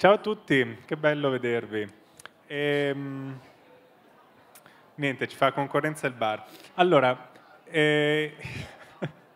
Ciao a tutti, che bello vedervi. Ehm, niente, ci fa concorrenza il bar. Allora, eh,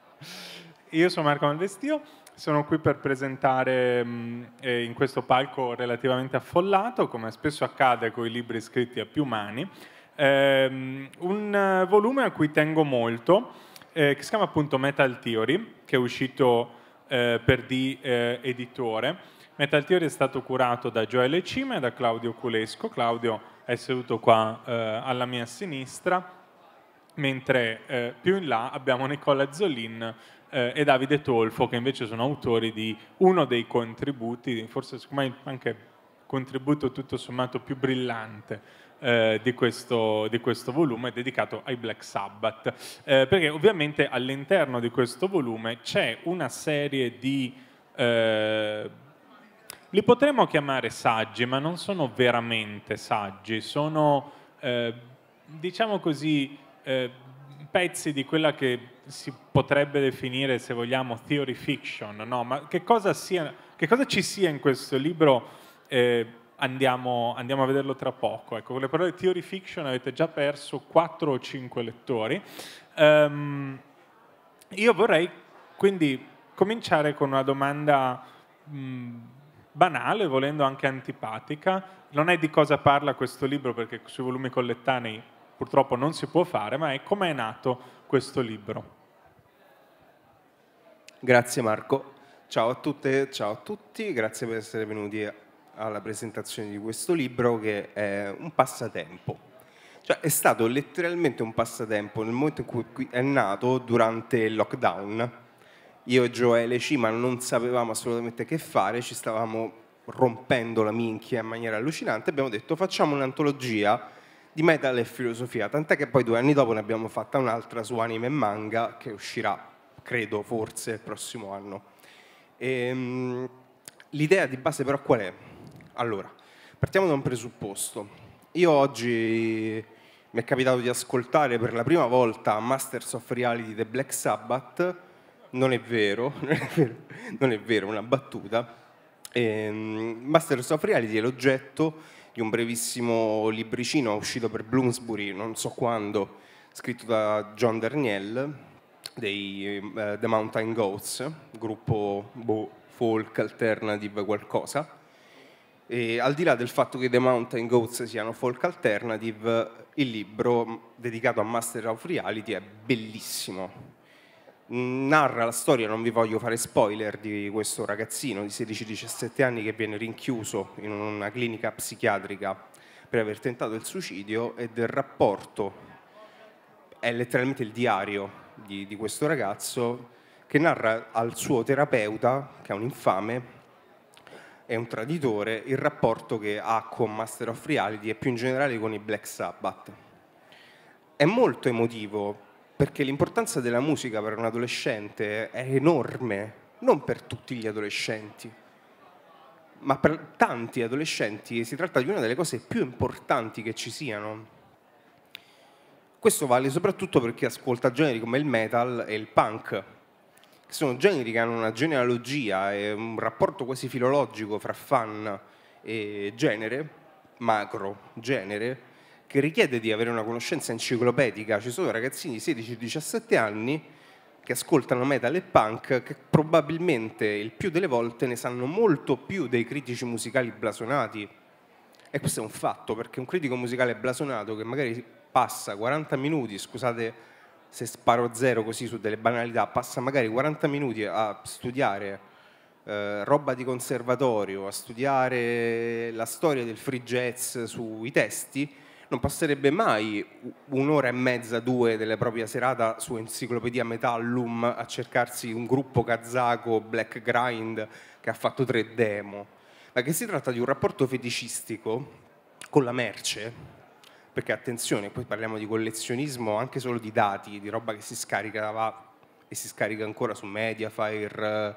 io sono Marco Malvestio, sono qui per presentare mm, eh, in questo palco relativamente affollato, come spesso accade con i libri scritti a più mani, ehm, un volume a cui tengo molto, eh, che si chiama appunto Metal Theory, che è uscito eh, per D eh, editore Metal Theory è stato curato da Joele Cima e da Claudio Culesco. Claudio è seduto qua eh, alla mia sinistra, mentre eh, più in là abbiamo Nicola Zolin eh, e Davide Tolfo, che invece sono autori di uno dei contributi, forse ormai anche contributo tutto sommato più brillante eh, di questo, di, questo, volume dedicato ai Black Sabbath, eh, perché ovviamente all'interno di questo volume c'è una serie di eh, li potremmo chiamare saggi, ma non sono veramente saggi, sono, eh, diciamo così, eh, pezzi di quella che si potrebbe definire, se vogliamo, theory fiction, no? Ma che cosa, sia, che cosa ci sia in questo libro? Eh, andiamo, andiamo, a vederlo tra poco. Ecco, con le parole theory fiction avete già perso 4 o 5 lettori. Um, io vorrei quindi cominciare con una domanda... Mh, banale, volendo anche antipatica. Non è di cosa parla questo libro perché sui volumi collettanei purtroppo non si può fare, ma è come è nato questo libro. Grazie Marco. Ciao a tutte, ciao a tutti, grazie per essere venuti alla presentazione di questo libro che è un passatempo. Cioè è stato letteralmente un passatempo nel momento in cui è nato durante il lockdown io e Joele C, ma non sapevamo assolutamente che fare, ci stavamo rompendo la minchia in maniera allucinante, abbiamo detto facciamo un'antologia di metal e filosofia, tant'è che poi due anni dopo ne abbiamo fatta un'altra su anime e manga che uscirà, credo, forse il prossimo anno. Ehm, l'idea di base però qual è? Allora, partiamo da un presupposto. Io oggi mi è capitato di ascoltare per la prima volta Masters of Reality The Black Sabbath, non è vero, non è vero, non è vero una battuta. Ehm, Masters of Reality è l'oggetto di un brevissimo libricino uscito per Bloomsbury, non so quando, scritto da John Derniel, dei uh, The Mountain Goats, gruppo boh, folk alternative qualcosa. E al di là del fatto che The Mountain Goats siano folk alternative, il libro dedicato a Master of Reality è bellissimo narra la storia, non vi voglio fare spoiler, di questo ragazzino di 16-17 anni che viene rinchiuso in una clinica psichiatrica per aver tentato il suicidio e del rapporto, è letteralmente il diario di, di questo ragazzo che narra al suo terapeuta, che è un infame, è un traditore, il rapporto che ha con Master of Reality e più in generale con i Black Sabbath. È molto emotivo perché l'importanza della musica per un adolescente è enorme, non per tutti gli adolescenti, ma per tanti adolescenti si tratta di una delle cose più importanti che ci siano. Questo vale soprattutto per chi ascolta generi come il metal e il punk, che sono generi che hanno una genealogia e un rapporto quasi filologico fra fan e genere, macro genere, che richiede di avere una conoscenza enciclopedica. Ci sono ragazzini di 16-17 anni che ascoltano metal e punk che probabilmente il più delle volte ne sanno molto più dei critici musicali blasonati. E questo è un fatto, perché un critico musicale blasonato che magari passa 40 minuti, scusate se sparo zero così su delle banalità, passa magari 40 minuti a studiare eh, roba di conservatorio, a studiare la storia del free jazz sui testi, non passerebbe mai un'ora e mezza, due della propria serata su Enciclopedia Metallum a cercarsi un gruppo kazako, black grind, che ha fatto tre demo, ma che si tratta di un rapporto feticistico con la merce, perché attenzione, poi parliamo di collezionismo anche solo di dati, di roba che si scaricava e si scarica ancora su Mediafire, eh,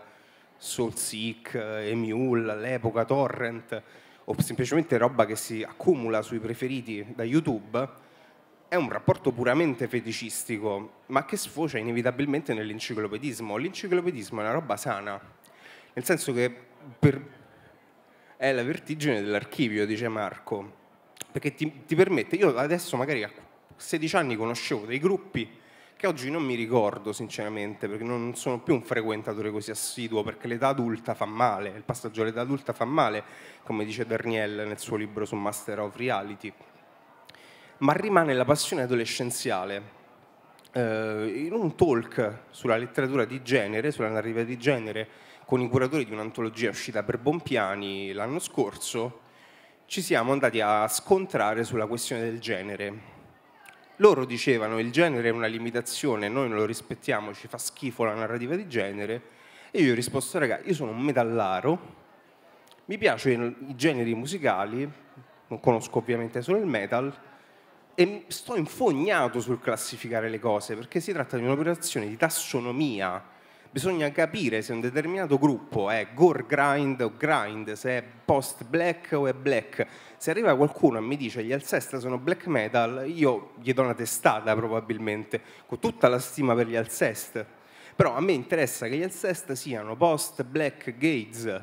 Soulseek, eh, Emule, all'epoca Torrent, o semplicemente roba che si accumula sui preferiti da YouTube, è un rapporto puramente feticistico, ma che sfocia inevitabilmente nell'enciclopedismo. L'enciclopedismo è una roba sana, nel senso che è la vertigine dell'archivio, dice Marco, perché ti, ti permette, io adesso magari a 16 anni conoscevo dei gruppi che oggi non mi ricordo sinceramente, perché non sono più un frequentatore così assiduo, perché l'età adulta fa male, il passaggio all'età adulta fa male, come dice Berniel nel suo libro su Master of Reality. Ma rimane la passione adolescenziale. Eh, in un talk sulla letteratura di genere, sulla narrativa di genere, con i curatori di un'antologia uscita per Bompiani l'anno scorso, ci siamo andati a scontrare sulla questione del genere loro dicevano il genere è una limitazione, noi non lo rispettiamo, ci fa schifo la narrativa di genere. E io ho risposto, raga, io sono un metallaro, mi piacciono i generi musicali, non conosco ovviamente solo il metal, e sto infognato sul classificare le cose, perché si tratta di un'operazione di tassonomia bisogna capire se un determinato gruppo è gore grind o grind, se è post black o è black. Se arriva qualcuno e mi dice gli Alcestra sono black metal, io gli do una testata probabilmente, con tutta la stima per gli Alcest. Però a me interessa che gli Alcest siano post black gays,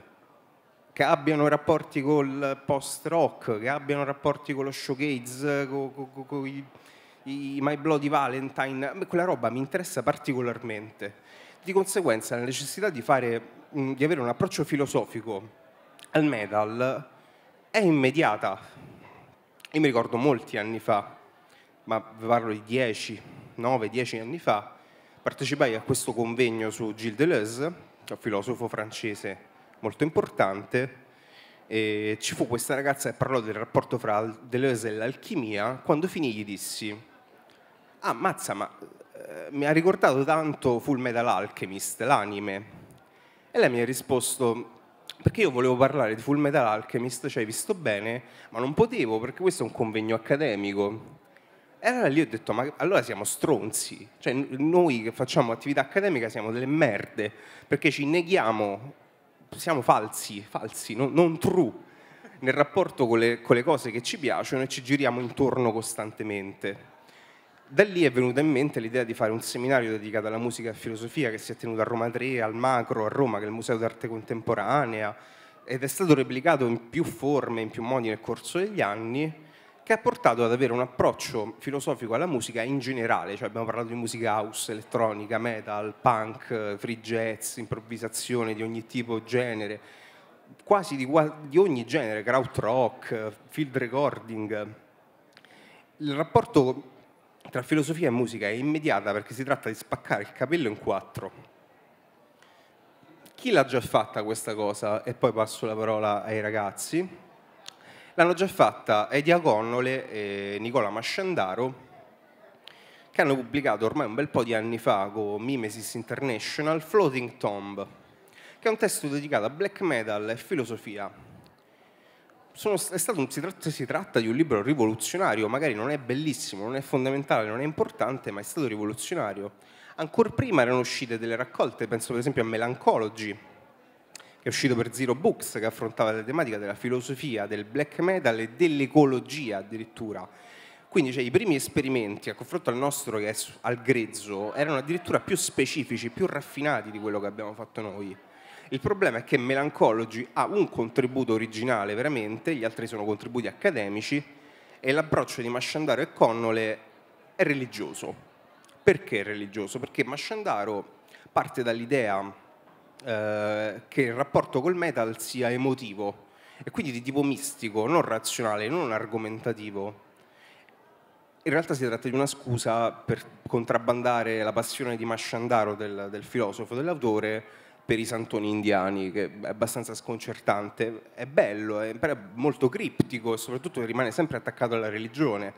che abbiano rapporti col post rock, che abbiano rapporti con lo showcase, con, con, con i, i My Bloody Valentine, quella roba mi interessa particolarmente di conseguenza la necessità di, fare, di avere un approccio filosofico al metal è immediata. Io mi ricordo molti anni fa, ma parlo di 10, 9, 10 anni fa, partecipai a questo convegno su Gilles Deleuze, un filosofo francese molto importante, e ci fu questa ragazza che parlò del rapporto fra Deleuze e l'alchimia, quando finì gli dissi, ah mazza, ma eh, mi ha ricordato tanto Full Metal Alchemist, l'anime. E lei mi ha risposto, perché io volevo parlare di Full Metal Alchemist, ci cioè hai visto bene, ma non potevo perché questo è un convegno accademico. E allora lì ho detto, ma allora siamo stronzi, cioè noi che facciamo attività accademica siamo delle merde, perché ci neghiamo, siamo falsi, falsi, non, non true, nel rapporto con le, con le cose che ci piacciono e ci giriamo intorno costantemente. Da lì è venuta in mente l'idea di fare un seminario dedicato alla musica e filosofia che si è tenuto a Roma 3, al Macro, a Roma, che è il Museo d'Arte Contemporanea, ed è stato replicato in più forme, in più modi nel corso degli anni, che ha portato ad avere un approccio filosofico alla musica in generale, cioè abbiamo parlato di musica house, elettronica, metal, punk, free jazz, improvvisazione di ogni tipo, genere, quasi di, di ogni genere, crowd rock, field recording. Il rapporto tra filosofia e musica è immediata perché si tratta di spaccare il capello in quattro. Chi l'ha già fatta questa cosa? E poi passo la parola ai ragazzi. L'hanno già fatta Edia Connole e Nicola Mascendaro, che hanno pubblicato ormai un bel po' di anni fa con Mimesis International Floating Tomb, che è un testo dedicato a black metal e filosofia, sono, un, si, tratta, si, tratta, di un libro rivoluzionario, magari non è bellissimo, non è fondamentale, non è importante, ma è stato rivoluzionario. Ancora prima erano uscite delle raccolte, penso per esempio a Melancology, che è uscito per Zero Books, che affrontava la tematica della filosofia, del black metal e dell'ecologia addirittura. Quindi cioè, i primi esperimenti a confronto al nostro che è al grezzo erano addirittura più specifici, più raffinati di quello che abbiamo fatto noi. Il problema è che Melancology ha un contributo originale veramente, gli altri sono contributi accademici e l'approccio di Masciandaro e Connole è religioso. Perché è religioso? Perché Masciandaro parte dall'idea eh, che il rapporto col metal sia emotivo e quindi di tipo mistico, non razionale, non argomentativo. In realtà si tratta di una scusa per contrabbandare la passione di Masciandaro, del, del filosofo, dell'autore, per i santoni indiani, che è abbastanza sconcertante, è bello, è molto criptico e soprattutto rimane sempre attaccato alla religione.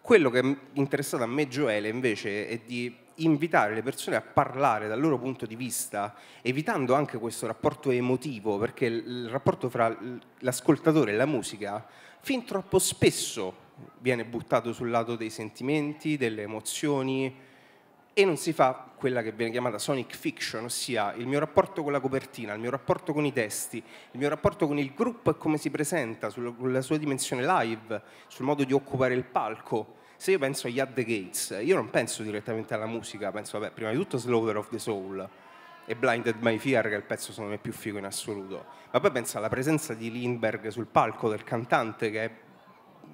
Quello che è interessato a me Gioele invece è di invitare le persone a parlare dal loro punto di vista, evitando anche questo rapporto emotivo, perché il rapporto fra l'ascoltatore e la musica fin troppo spesso viene buttato sul lato dei sentimenti, delle emozioni, e non si fa quella che viene chiamata sonic fiction, ossia il mio rapporto con la copertina, il mio rapporto con i testi, il mio rapporto con il gruppo e come si presenta, sulla sua dimensione live, sul modo di occupare il palco. Se io penso agli At The Gates, io non penso direttamente alla musica, penso vabbè, prima di tutto Slaughter of the Soul e Blinded by Fear, che è il pezzo secondo me più figo in assoluto, ma poi penso alla presenza di Lindbergh sul palco del cantante che è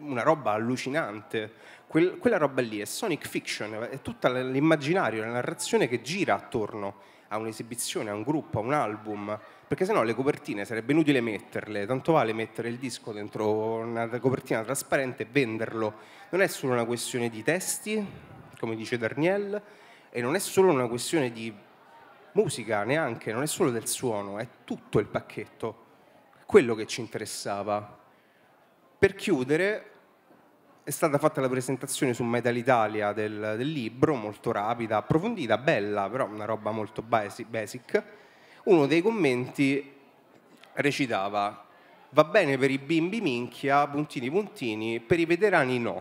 una roba allucinante. Quel, quella roba lì è Sonic Fiction, è tutto l'immaginario, la narrazione che gira attorno a un'esibizione, a un gruppo, a un album, perché sennò le copertine sarebbe inutile metterle, tanto vale mettere il disco dentro una copertina trasparente e venderlo. Non è solo una questione di testi, come dice Darniel, e non è solo una questione di musica neanche, non è solo del suono, è tutto il pacchetto, quello che ci interessava. Per chiudere, è stata fatta la presentazione su Metal Italia del, del, libro, molto rapida, approfondita, bella, però una roba molto basic. Uno dei commenti recitava va bene per i bimbi minchia, puntini puntini, per i veterani no.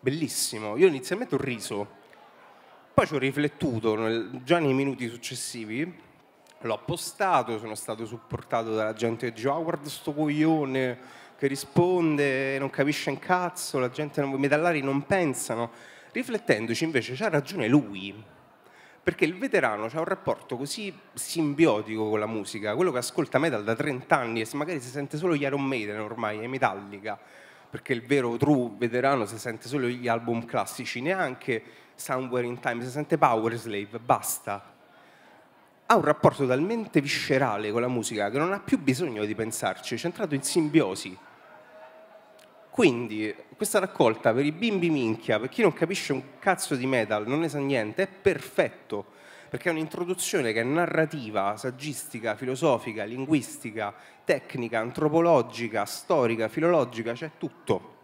Bellissimo, io inizialmente ho riso, poi ci ho riflettuto nel, già nei minuti successivi, l'ho postato, sono stato supportato dalla gente che dice ah guarda sto coglione, che risponde, non capisce un cazzo, la gente, non, i metallari non pensano. Riflettendoci invece c'ha ragione lui, perché il veterano ha un rapporto così simbiotico con la musica, quello che ascolta metal da 30 anni e magari si sente solo gli Iron Maiden ormai, è Metallica, perché il vero true veterano si sente solo gli album classici, neanche Somewhere in Time, si sente Power Slave, basta. Ha un rapporto talmente viscerale con la musica che non ha più bisogno di pensarci, c'è entrato in simbiosi quindi questa raccolta per i bimbi minchia, per chi non capisce un cazzo di metal, non ne sa niente, è perfetto, perché è un'introduzione che è narrativa, saggistica, filosofica, linguistica, tecnica, antropologica, storica, filologica, c'è cioè tutto.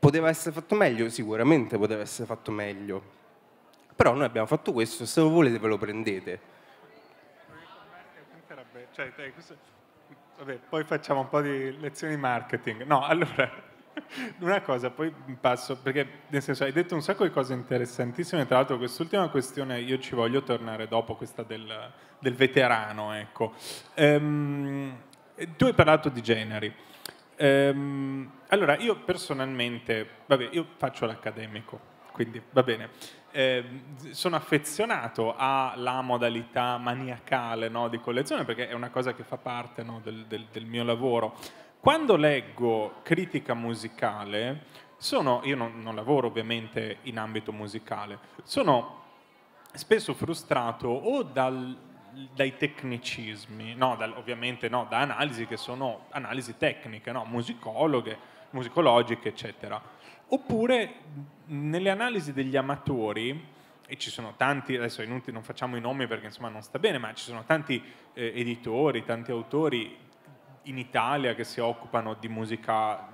Poteva essere fatto meglio? Sicuramente poteva essere fatto meglio. Però noi abbiamo fatto questo, se lo volete ve lo prendete. Cioè, Vabbè, poi facciamo un po' di lezioni marketing. No, allora, una cosa, poi passo, perché nel senso hai detto un sacco di cose interessantissime, tra l'altro quest'ultima questione io ci voglio tornare dopo, questa del, del veterano, ecco. Ehm, tu hai parlato di generi. Ehm, allora, io personalmente, vabbè, io faccio l'accademico, quindi va bene eh, sono affezionato alla modalità maniacale no, di collezione perché è una cosa che fa parte no, del, del, del, mio lavoro. Quando leggo critica musicale, sono, io non, non lavoro ovviamente in ambito musicale, sono spesso frustrato o dal, dai tecnicismi, no, dal, ovviamente no, da analisi che sono analisi tecniche, no, musicologhe, musicologiche, eccetera Oppure nelle analisi degli amatori, e ci sono tanti, adesso inutile non facciamo i nomi perché insomma non sta bene, ma ci sono tanti eh, editori, tanti autori in Italia che si occupano di musica,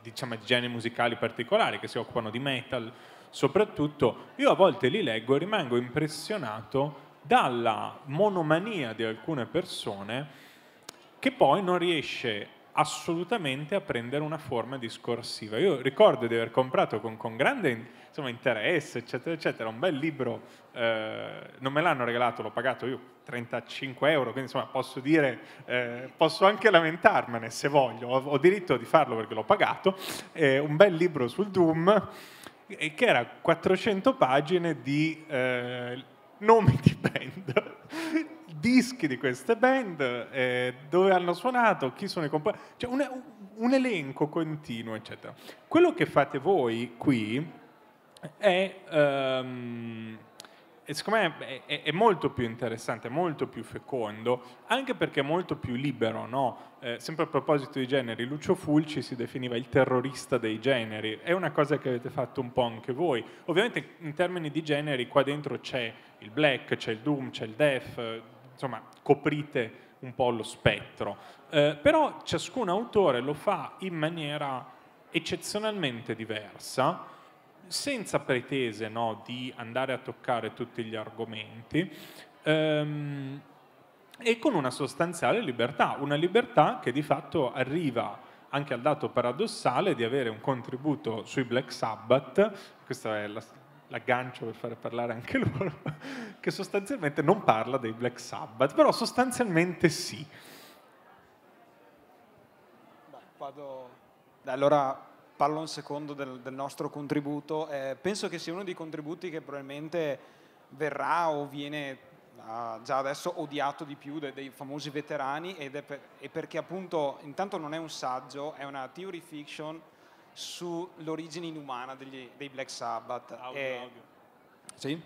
diciamo di generi musicali particolari, che si occupano di metal soprattutto, io a volte li leggo e rimango impressionato dalla monomania di alcune persone che poi non riesce assolutamente a prendere una forma discorsiva. Io ricordo di aver comprato con, con grande insomma, interesse, eccetera, eccetera, un bel libro, eh, non me l'hanno regalato, l'ho pagato io 35 euro, quindi insomma posso dire, eh, posso anche lamentarmene se voglio, ho, ho diritto di farlo perché l'ho pagato, eh, un bel libro sul Doom eh, che era 400 pagine di eh, nomi di band dischi di queste band, eh, dove hanno suonato, chi sono i componenti, cioè un, un, elenco continuo, eccetera. Quello che fate voi qui è, um, ehm, è secondo me, è, è, molto più interessante, molto più fecondo, anche perché è molto più libero, no? eh, sempre a proposito di generi, Lucio Fulci si definiva il terrorista dei generi, è una cosa che avete fatto un po' anche voi. Ovviamente in termini di generi qua dentro c'è il black, c'è il doom, c'è il death, insomma, coprite un po' lo spettro. Eh, però ciascun autore lo fa in maniera eccezionalmente diversa, senza pretese no, di andare a toccare tutti gli argomenti, ehm, e con una sostanziale libertà, una libertà che di fatto arriva anche al dato paradossale di avere un contributo sui Black Sabbath, questa è la, l'aggancio per far parlare anche loro, che sostanzialmente non parla dei Black Sabbath, però sostanzialmente sì. Beh, vado... Allora parlo un secondo del, del nostro contributo. Eh, penso che sia uno dei contributi che probabilmente verrà o viene Uh, già adesso odiato di più dei, dei famosi veterani ed è, per, è perché appunto intanto non è un saggio, è una theory fiction sull'origine inumana degli, dei Black Sabbath. Audio, e, audio. Sì?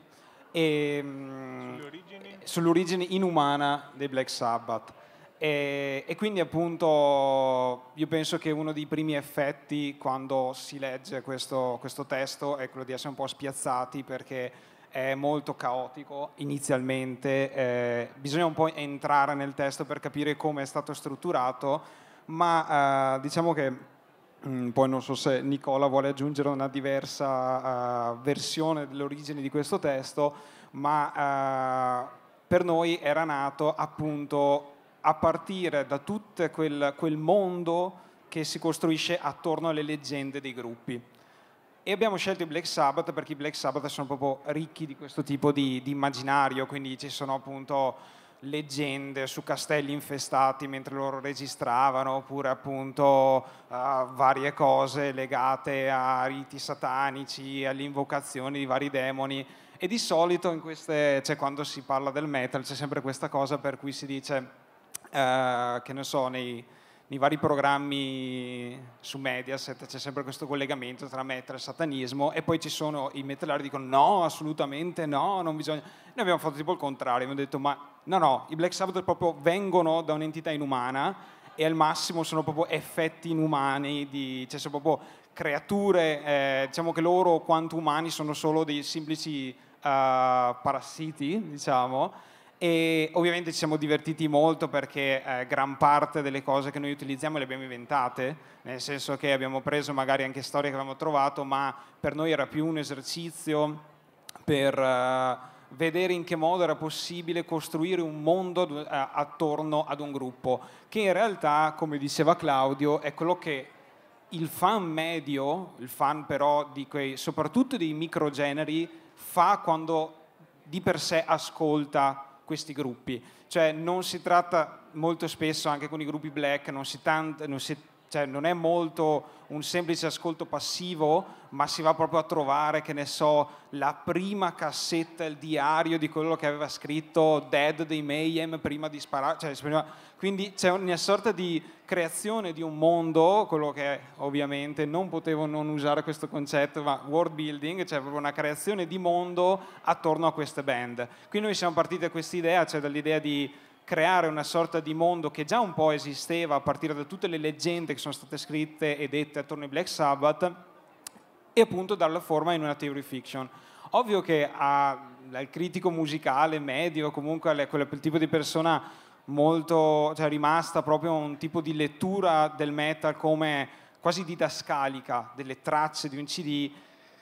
E, mm, sull'origine? sull'origine inumana dei Black Sabbath. E, e, quindi appunto io penso che uno dei primi effetti quando si legge questo, questo testo è quello di essere un po' spiazzati perché è molto caotico inizialmente, eh, bisogna un po' entrare nel testo per capire come è stato strutturato, ma eh, diciamo che Mm, poi non so se Nicola vuole aggiungere una diversa uh, versione dell'origine di questo testo, ma uh, per noi era nato appunto a partire da tutto quel, quel mondo che si costruisce attorno alle leggende dei gruppi. E abbiamo scelto i Black Sabbath perché i Black Sabbath sono proprio ricchi di questo tipo di, di immaginario, quindi ci sono appunto leggende su castelli infestati mentre loro registravano, oppure appunto uh, varie cose legate a riti satanici, all'invocazione di vari demoni. E di solito in queste, cioè quando si parla del metal c'è sempre questa cosa per cui si dice, uh, che ne so, nei, nei vari programmi su Mediaset c'è sempre questo collegamento tra metal e satanismo e poi ci sono i metallari che dicono no, assolutamente no, non bisogna. Noi abbiamo fatto tipo il contrario, abbiamo detto ma no, no, i Black Sabbath proprio vengono da un'entità inumana e al massimo sono proprio effetti inumani, di, cioè sono proprio creature, eh, diciamo che loro quanto umani sono solo dei semplici uh, parassiti, diciamo e ovviamente ci siamo divertiti molto perché eh, gran parte delle cose che noi utilizziamo le abbiamo inventate, nel senso che abbiamo preso magari anche storie che avevamo trovato, ma per noi era più un esercizio per eh, vedere in che modo era possibile costruire un mondo eh, attorno ad un gruppo, che in realtà, come diceva Claudio, è quello che il fan medio, il fan però di quei, soprattutto dei microgeneri, fa quando di per sé ascolta questi gruppi. Cioè non si tratta molto spesso, anche con i gruppi black, non si, non si cioè non è molto un semplice ascolto passivo, ma si va proprio a trovare, che ne so, la prima cassetta, il diario di quello che aveva scritto Dead dei Mayhem prima di sparare. Cioè, Quindi c'è una sorta di creazione di un mondo, quello che è, ovviamente non potevo non usare questo concetto, ma world building, cioè proprio una creazione di mondo attorno a queste band. Qui noi siamo partiti da questa idea, cioè dall'idea di creare una sorta di mondo che già un po' esisteva a partire da tutte le leggende che sono state scritte e dette attorno ai Black Sabbath e appunto darla forma in una theory fiction. Ovvio che a, al critico musicale medio, comunque a quel tipo di persona molto cioè, rimasta proprio un tipo di lettura del metal come quasi didascalica delle tracce di un CD,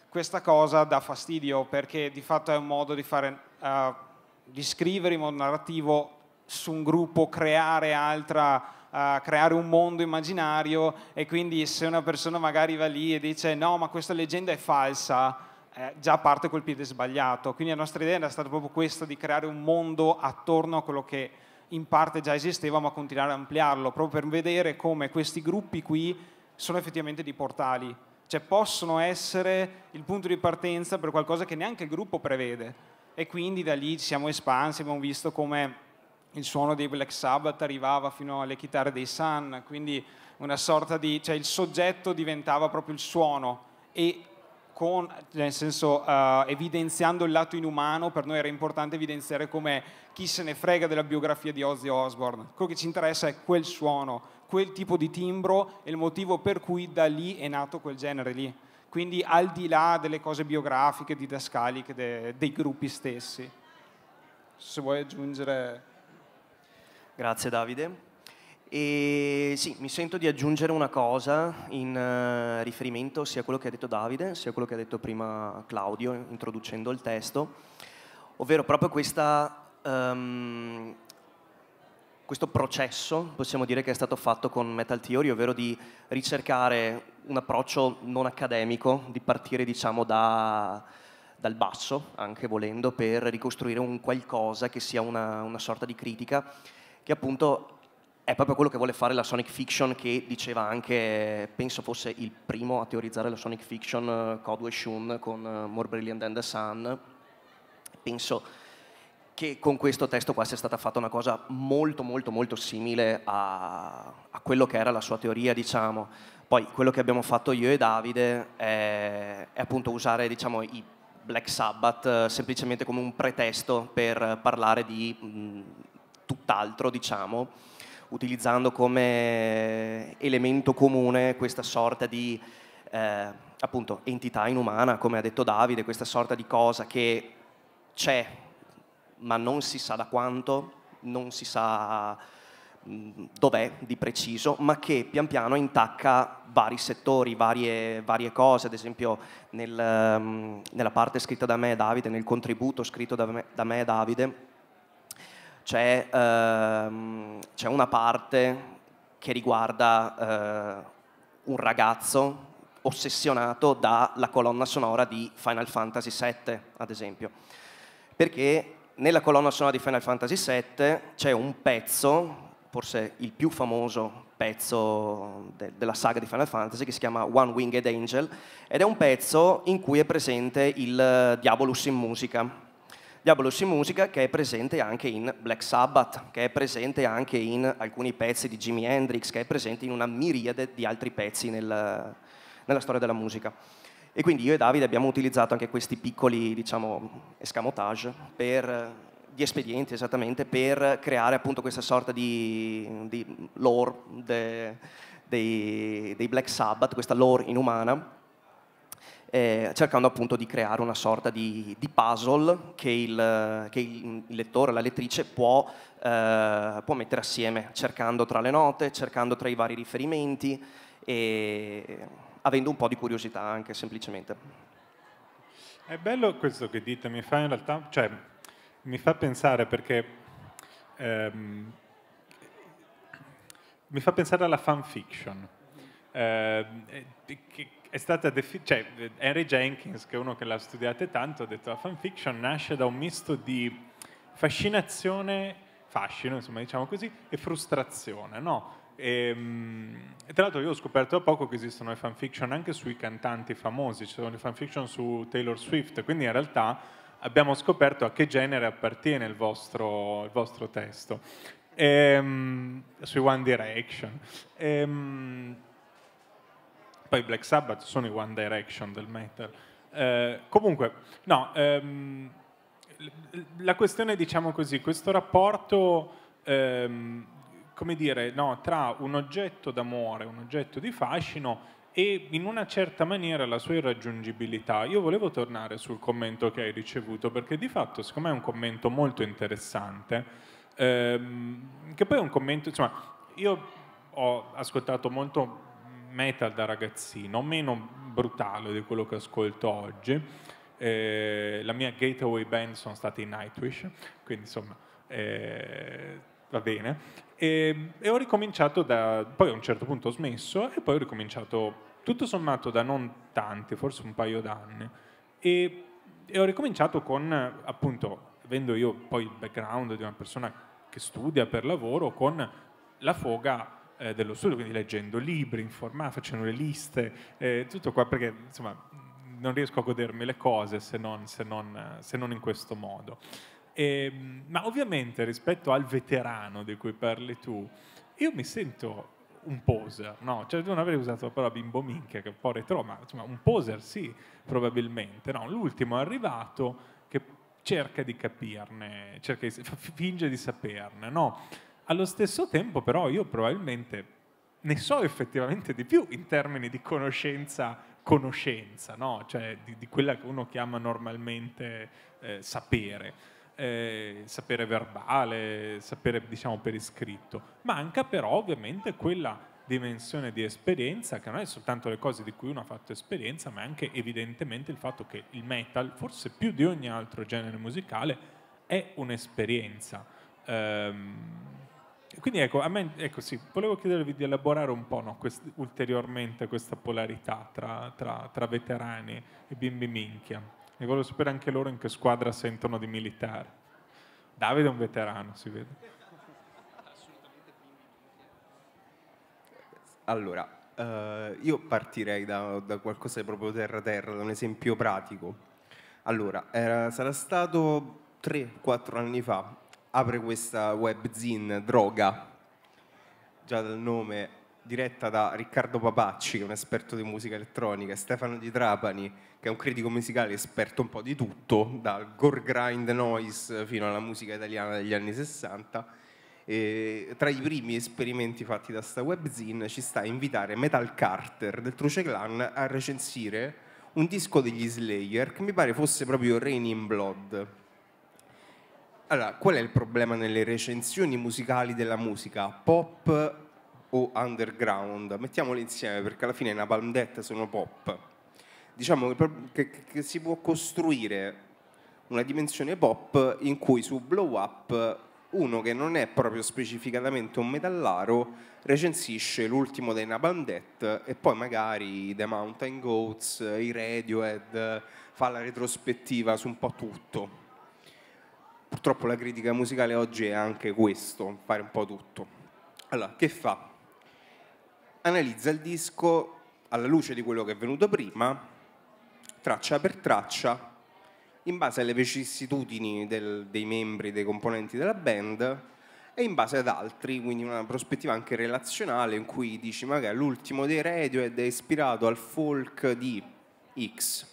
questa cosa dà fastidio perché di fatto è un modo di fare... Uh, di scrivere in modo narrativo su un gruppo creare altra a eh, creare un mondo immaginario e quindi se una persona magari va lì e dice no ma questa leggenda è falsa eh, già parte col piede sbagliato quindi la nostra idea era stata proprio questa di creare un mondo attorno a quello che in parte già esisteva ma continuare a ampliarlo proprio per vedere come questi gruppi qui sono effettivamente dei portali cioè possono essere il punto di partenza per qualcosa che neanche il gruppo prevede e quindi da lì ci siamo espansi abbiamo visto come il suono dei Black Sabbath arrivava fino alle chitarre dei Sun, quindi una sorta di, cioè il soggetto diventava proprio il suono e con, nel senso, uh, evidenziando il lato inumano, per noi era importante evidenziare come chi se ne frega della biografia di Ozzy Osbourne. Quello che ci interessa è quel suono, quel tipo di timbro e il motivo per cui da lì è nato quel genere lì. Quindi al di là delle cose biografiche, didascaliche, de, dei gruppi stessi. Se vuoi aggiungere... Grazie Davide. E sì, mi sento di aggiungere una cosa in eh, riferimento sia a quello che ha detto Davide, sia a quello che ha detto prima Claudio, introducendo il testo, ovvero proprio questa, um, questo processo, possiamo dire che è stato fatto con Metal Theory, ovvero di ricercare un approccio non accademico, di partire diciamo da, dal basso, anche volendo, per ricostruire un qualcosa che sia una, una sorta di critica che appunto è proprio quello che vuole fare la Sonic Fiction che diceva anche, penso fosse il primo a teorizzare la Sonic Fiction, uh, eh, Codway Shun con uh, More Brilliant Than the Sun. Penso che con questo testo qua sia stata fatta una cosa molto molto molto simile a, a quello che era la sua teoria, diciamo. Poi quello che abbiamo fatto io e Davide è, è appunto usare diciamo, i Black Sabbath eh, semplicemente come un pretesto per parlare di... Mh, mm, tutt'altro, diciamo, utilizzando come elemento comune questa sorta di eh, appunto, entità inumana, come ha detto Davide, questa sorta di cosa che c'è, ma non si sa da quanto, non si sa dov'è di preciso, ma che pian piano intacca vari settori, varie, varie cose, ad esempio nel, nella parte scritta da me e Davide, nel contributo scritto da me, da me e Davide, c'è, ehm, c'è una parte che riguarda eh, un ragazzo ossessionato dalla colonna sonora di Final Fantasy VII, ad esempio. Perché nella colonna sonora di Final Fantasy VII c'è un pezzo, forse il più famoso pezzo de- della saga di Final Fantasy, che si chiama One Winged Angel, ed è un pezzo in cui è presente il eh, Diabolus in musica. Diabolos in musica che è presente anche in Black Sabbath, che è presente anche in alcuni pezzi di Jimi Hendrix, che è presente in una miriade di altri pezzi nel, nella storia della musica. E quindi io e Davide abbiamo utilizzato anche questi piccoli, diciamo, escamotage per, di espedienti esattamente per creare appunto questa sorta di, di lore de, dei, dei Black Sabbath, questa lore inumana eh, cercando appunto di creare una sorta di, di puzzle che, il, che il, lettore, la lettrice può, eh, può mettere assieme, cercando tra le note, cercando tra i vari riferimenti e avendo un po' di curiosità anche semplicemente. È bello questo che dite, mi fa in realtà, cioè, mi fa pensare perché ehm, mi fa pensare alla fanfiction. Eh, che, è stata cioè, Henry Jenkins, che è uno che l'ha studiata tanto, ha detto che la fanfiction nasce da un misto di fascinazione, fascino, insomma, diciamo così, e frustrazione, no? Ehm, e, tra l'altro io ho scoperto da poco che esistono le fanfiction anche sui cantanti famosi, ci sono le fanfiction su Taylor Swift, quindi in realtà abbiamo scoperto a che genere appartiene il vostro, il vostro testo. E, ehm, sui One Direction. E, ehm, poi i Black Sabbath sono i One Direction del metal. Eh, comunque, no, ehm, la questione, diciamo così, questo rapporto, ehm, come dire, no, tra un oggetto d'amore, un oggetto di fascino e in una certa maniera la sua irraggiungibilità. Io volevo tornare sul commento che hai ricevuto perché di fatto secondo me è un commento molto interessante, ehm, che poi è un commento, insomma, io ho ascoltato molto metal da ragazzino, meno brutale di quello che ascolto oggi. Eh, la mia gateway band sono stati i Nightwish, quindi insomma eh, va bene. E, e, ho ricominciato da, poi a un certo punto ho smesso e poi ho ricominciato tutto sommato da non tanti, forse un paio d'anni. E, e ho ricominciato con, appunto, avendo io poi il background di una persona che studia per lavoro, con la foga eh, dello studio, quindi leggendo libri, informando, facendo le liste, eh, tutto qua perché insomma non riesco a godermi le cose se non, se non, se non in questo modo. E, ehm, ma ovviamente rispetto al veterano di cui parli tu, io mi sento un poser, no? Cioè, non avrei usato la parola bimbo minchia, che è un po' retro, ma insomma, un poser sì, probabilmente, no? L'ultimo arrivato che cerca di capirne, cerca di, finge di saperne, no? Allo stesso tempo però io probabilmente ne so effettivamente di più in termini di conoscenza, conoscenza, no? cioè di, di, quella che uno chiama normalmente eh, sapere. Eh, sapere verbale, sapere diciamo per iscritto. Manca però ovviamente quella dimensione di esperienza che non è soltanto le cose di cui uno ha fatto esperienza, ma è anche evidentemente il fatto che il metal, forse più di ogni altro genere musicale, è un'esperienza. Ehm, quindi ecco, a me, ecco sì, volevo chiedervi di elaborare un po' no, quest, ulteriormente questa polarità tra, tra, tra, veterani e bimbi minchia. E voglio sapere anche loro in che squadra sentono di militare. Davide è un veterano, si vede. Allora, eh, io partirei da, da qualcosa di proprio terra-terra, da un esempio pratico. Allora, era, sarà stato 3-4 anni fa, apre questa webzine Droga, già dal nome, diretta da Riccardo Papacci, che è un esperto di musica elettronica, e Stefano Di Trapani, che è un critico musicale esperto un po' di tutto, dal gore grind noise fino alla musica italiana degli anni 60. E tra i primi esperimenti fatti da sta webzine ci sta a invitare Metal Carter del Truce Clan a recensire un disco degli Slayer che mi pare fosse proprio Rain in Blood allora, qual è il problema nelle recensioni musicali della musica? Pop o underground? Mettiamoli insieme perché alla fine una Death sono pop. Diciamo che, che si può costruire una dimensione pop in cui su Blow Up uno che non è proprio specificatamente un metallaro recensisce l'ultimo dei Napalm e poi magari The Mountain Goats, i Radiohead, fa la retrospettiva su un po' tutto purtroppo la critica musicale oggi è anche questo, fare un po' tutto. Allora, che fa? Analizza il disco alla luce di quello che è venuto prima, traccia per traccia, in base alle vicissitudini del, dei membri, dei componenti della band e in base ad altri, quindi una prospettiva anche relazionale in cui dici magari l'ultimo dei Radiohead è ispirato al folk di X,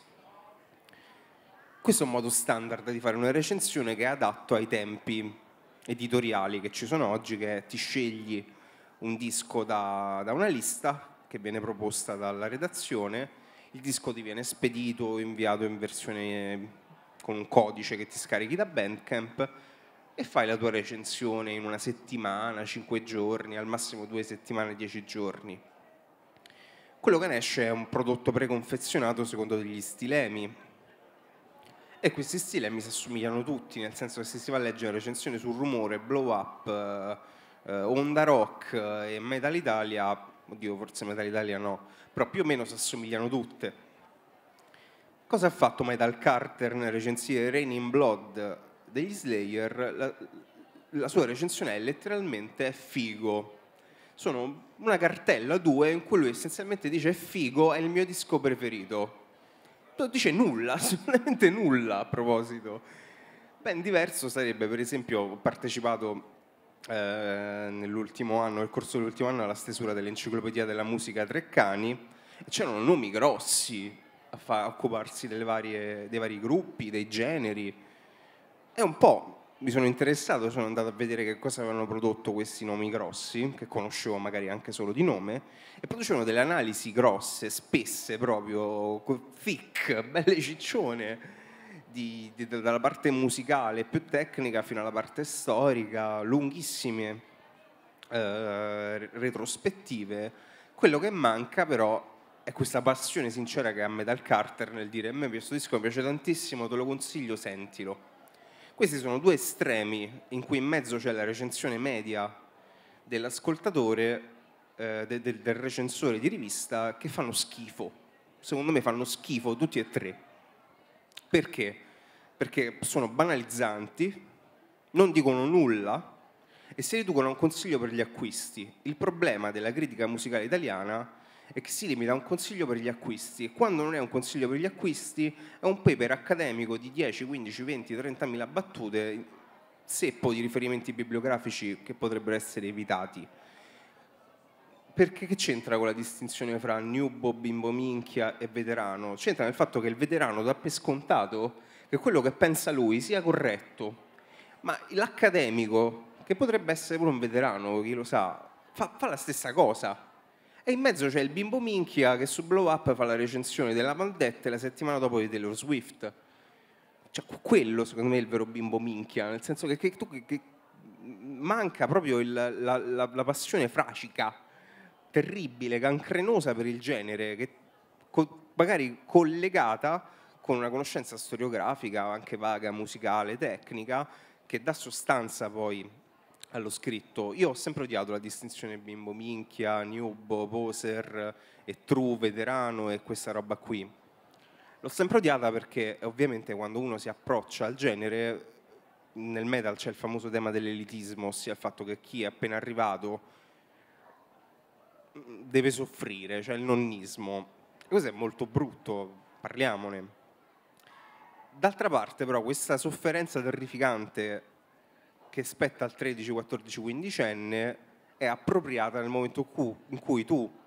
questo è un modo standard di fare una recensione che è adatto ai tempi editoriali che ci sono oggi, che ti scegli un disco da, da una lista che viene proposta dalla redazione, il disco ti viene spedito, inviato in versione con un codice che ti scarichi da Bandcamp e fai la tua recensione in una settimana, cinque giorni, al massimo due settimane, dieci giorni. Quello che ne esce è un prodotto preconfezionato secondo degli stilemi, e questi stili mi si assomigliano tutti, nel senso che se si va a leggere recensioni sul rumore, blow up, eh, eh onda rock eh, e Metal Italia, oddio forse Metal Italia no, però più o meno si assomigliano tutte. Cosa ha fatto Metal Carter nel recensire Rain in Blood degli Slayer? La, la sua recensione è letteralmente figo. Sono una cartella, due, in cui lui essenzialmente dice figo è il mio disco preferito fatto dice nulla, assolutamente nulla a proposito. Ben diverso sarebbe, per esempio, ho partecipato eh, nell'ultimo anno, nel corso dell'ultimo anno, alla stesura dell'enciclopedia della musica Treccani, c'erano nomi grossi a, fa, a occuparsi varie, dei vari gruppi, dei generi. È un po' mi sono interessato, sono andato a vedere che cosa avevano prodotto questi nomi grossi, che conoscevo magari anche solo di nome, e producevano delle analisi grosse, spesse proprio, thick, belle ciccione, di, di, dalla parte musicale più tecnica fino alla parte storica, lunghissime eh, retrospettive. Quello che manca però è questa passione sincera che ha a me dal Carter nel dire a me questo disco mi piace tantissimo, te lo consiglio, sentilo questi sono due estremi in cui in mezzo c'è la recensione media dell'ascoltatore, eh, de, de, del recensore di rivista, che fanno schifo. Secondo me fanno schifo tutti e tre. Perché? Perché sono banalizzanti, non dicono nulla e si riducono a un consiglio per gli acquisti. Il problema della critica musicale italiana e che si limita a un consiglio per gli acquisti e quando non è un consiglio per gli acquisti è un paper accademico di 10, 15, 20, 30 mila battute, seppo di riferimenti bibliografici che potrebbero essere evitati. Perché che c'entra con la distinzione fra newbo, bimbo minchia e veterano? C'entra nel fatto che il veterano dà per scontato che quello che pensa lui sia corretto, ma l'accademico, che potrebbe essere pure un veterano, chi lo sa, fa, fa la stessa cosa e in mezzo c'è il bimbo minchia che su Blow Up fa la recensione della Valdette la settimana dopo di Taylor Swift. Cioè, quello secondo me è il vero bimbo minchia, nel senso che, che, che manca proprio il, la, la, la, passione fracica, terribile, cancrenosa per il genere, che co- magari collegata con una conoscenza storiografica, anche vaga, musicale, tecnica, che dà sostanza poi allo scritto. Io ho sempre odiato la distinzione bimbo minchia, newbo, poser, e true, veterano e questa roba qui. L'ho sempre odiata perché ovviamente quando uno si approccia al genere, nel metal c'è il famoso tema dell'elitismo, ossia il fatto che chi è appena arrivato mm, deve soffrire, cioè il nonnismo. Questo è molto brutto, parliamone. D'altra parte però questa sofferenza terrificante che spetta al 13, 14, 15enne è appropriata nel momento in cui tu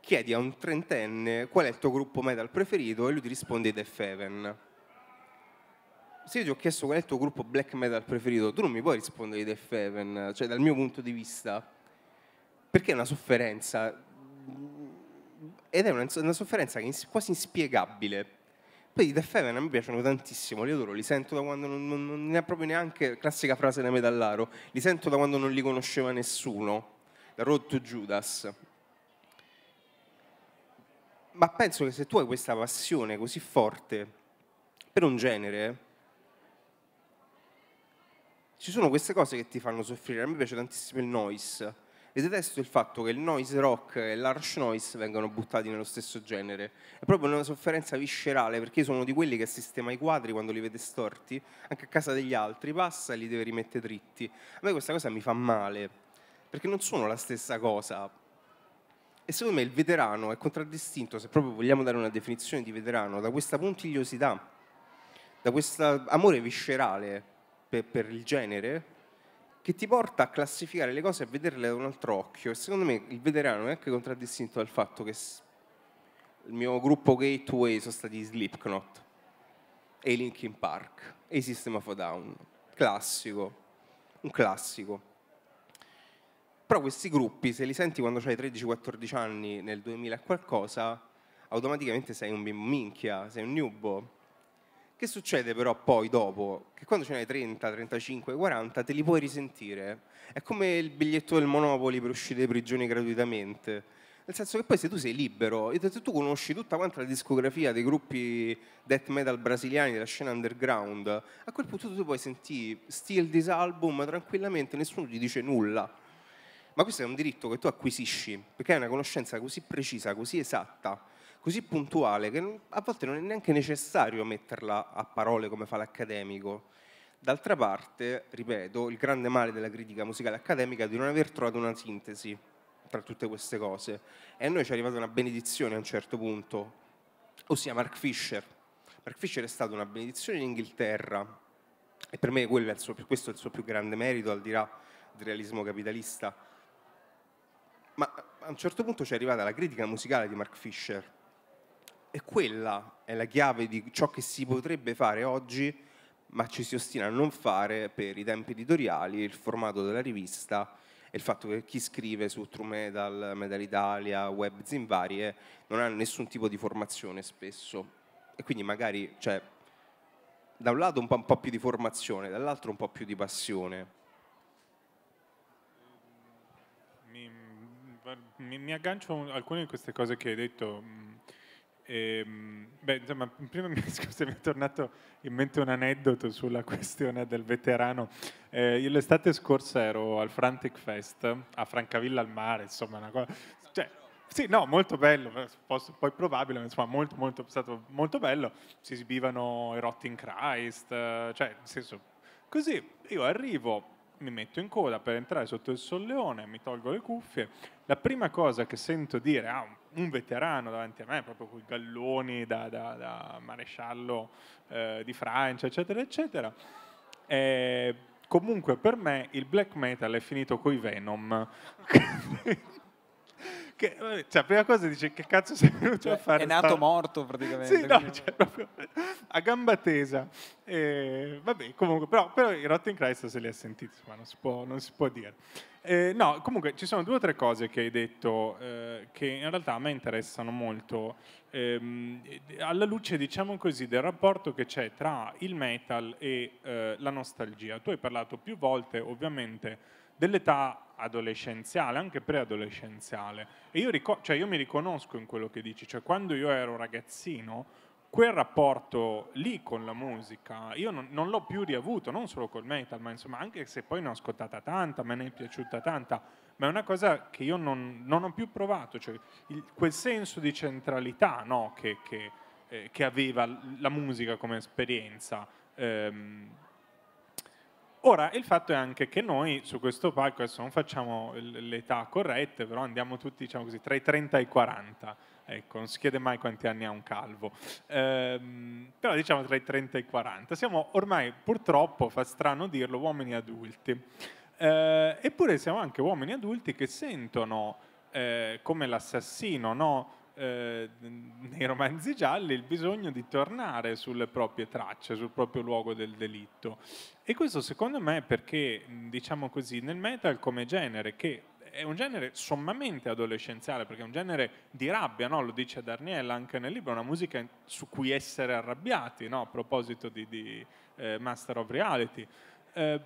chiedi a un trentenne qual è il tuo gruppo metal preferito e lui ti risponde Def Heaven. Se io ti ho chiesto qual è il tuo gruppo black metal preferito, tu non mi puoi rispondere Def Heaven, cioè dal mio punto di vista, perché è una sofferenza ed è una, una sofferenza quasi inspiegabile poi i Def Feven a me piacciono tantissimo, li adoro, li sento da quando non, non, non ne ha proprio neanche, classica frase da Medallaro, li sento da quando non li conosceva nessuno, da Road to Judas. Ma penso che se tu hai questa passione così forte per un genere, ci sono queste cose che ti fanno soffrire. A me piace tantissimo il noise e detesto il fatto che il noise rock e l'harsh noise vengano buttati nello stesso genere. È proprio una sofferenza viscerale, perché io sono uno di quelli che sistema i quadri quando li vede storti, anche a casa degli altri, passa e li deve rimettere dritti. A me questa cosa mi fa male, perché non sono la stessa cosa. E secondo me il veterano è contraddistinto, se proprio vogliamo dare una definizione di veterano, da questa puntigliosità, da questo amore viscerale per, per il genere, che ti porta a classificare le cose e a vederle da un altro occhio. E secondo me il veterano è anche contraddistinto dal fatto che il mio gruppo gateway sono stati Slipknot e Linkin Park e i System of a Down. Classico, un classico. Però questi gruppi, se li senti quando hai 13-14 anni nel 2000 qualcosa, automaticamente sei un bimbo minchia, sei un newbo. Che succede però poi dopo? Che quando ce ne hai 30, 35, 40 te li puoi risentire. È come il biglietto del Monopoli per uscire dai prigioni gratuitamente. Nel senso che poi se tu sei libero e se tu conosci tutta quanta la discografia dei gruppi death metal brasiliani della scena underground, a quel punto tu puoi sentire Steal This Album tranquillamente, nessuno ti dice nulla. Ma questo è un diritto che tu acquisisci, perché hai una conoscenza così precisa, così esatta, così puntuale che a volte non è neanche necessario metterla a parole come fa l'accademico. D'altra parte, ripeto, il grande male della critica musicale accademica è di non aver trovato una sintesi tra tutte queste cose. E a noi ci è arrivata una benedizione a un certo punto, ossia Mark Fisher. Mark Fisher è stata una benedizione in Inghilterra e per me è suo, questo è il suo più grande merito, al di là del realismo capitalista. Ma a un certo punto ci è arrivata la critica musicale di Mark Fisher, e quella è la chiave di ciò che si potrebbe fare oggi, ma ci si ostina a non fare per i tempi editoriali, il formato della rivista e il fatto che chi scrive su True Metal, Metal Italia, webzine varie, non ha nessun tipo di formazione spesso. E quindi magari, cioè, da un lato un po', più di formazione, dall'altro un po' più di passione. mi, mi aggancio a alcune di queste cose che hai detto e, ehm, beh, insomma, prima mi, scusa, mi, è tornato in mente un aneddoto sulla questione del veterano. Eh, l'estate scorsa ero al Frantic Fest a Francavilla al mare, insomma, una cosa. Cioè, sì, no, molto bello, posto, eh, poi probabile, ma insomma, molto, molto, stato molto bello. Si esibivano i Rotting Christ, eh, cioè, nel senso, così io arrivo mi metto in coda per entrare sotto il solleone, mi tolgo le cuffie, la prima cosa che sento dire a ah, un veterano davanti a me, proprio con i galloni da, da, da maresciallo eh, di Francia, eccetera, eccetera, è comunque per me il black metal è finito coi Venom. Che, cioè, prima cosa dice che cazzo sei venuto cioè, a fare? È nato star... morto praticamente. Sì, no, cioè, proprio a gamba tesa. E, vabbè, comunque, però, però i Rotten Christ se li ha sentiti, ma non si può, non si può dire. Eh, no, comunque ci sono due o tre cose che hai detto eh, che in realtà a me interessano molto, ehm, alla luce, diciamo così, del rapporto che c'è tra il metal e eh, la nostalgia. Tu hai parlato più volte, ovviamente, dell'età adolescenziale, anche preadolescenziale. E io, cioè io mi riconosco in quello che dici, cioè quando io ero ragazzino, quel rapporto lì con la musica, io non, non l'ho più riavuto, non solo col metal, ma insomma anche se poi ne ho ascoltata tanta, me ne è piaciuta tanta, ma è una cosa che io non, non ho più provato, cioè il, quel senso di centralità no, che, che, eh, che, aveva la musica come esperienza. Ehm, Ora, il fatto è anche che noi su questo palco, adesso non facciamo l'età corretta, però andiamo tutti diciamo così, tra i 30 e i 40, ecco, non si chiede mai quanti anni ha un calvo, ehm, però diciamo tra i 30 e i 40, siamo ormai purtroppo, fa strano dirlo, uomini adulti, ehm, eppure siamo anche uomini adulti che sentono eh, come l'assassino, no? eh, nei romanzi gialli il bisogno di tornare sulle proprie tracce, sul proprio luogo del delitto. E questo secondo me è perché, diciamo così, nel metal come genere, che è un genere sommamente adolescenziale, perché è un genere di rabbia, no? lo dice Darniella anche nel libro, è una musica su cui essere arrabbiati, no? a proposito di, di eh, Master of Reality. Eh,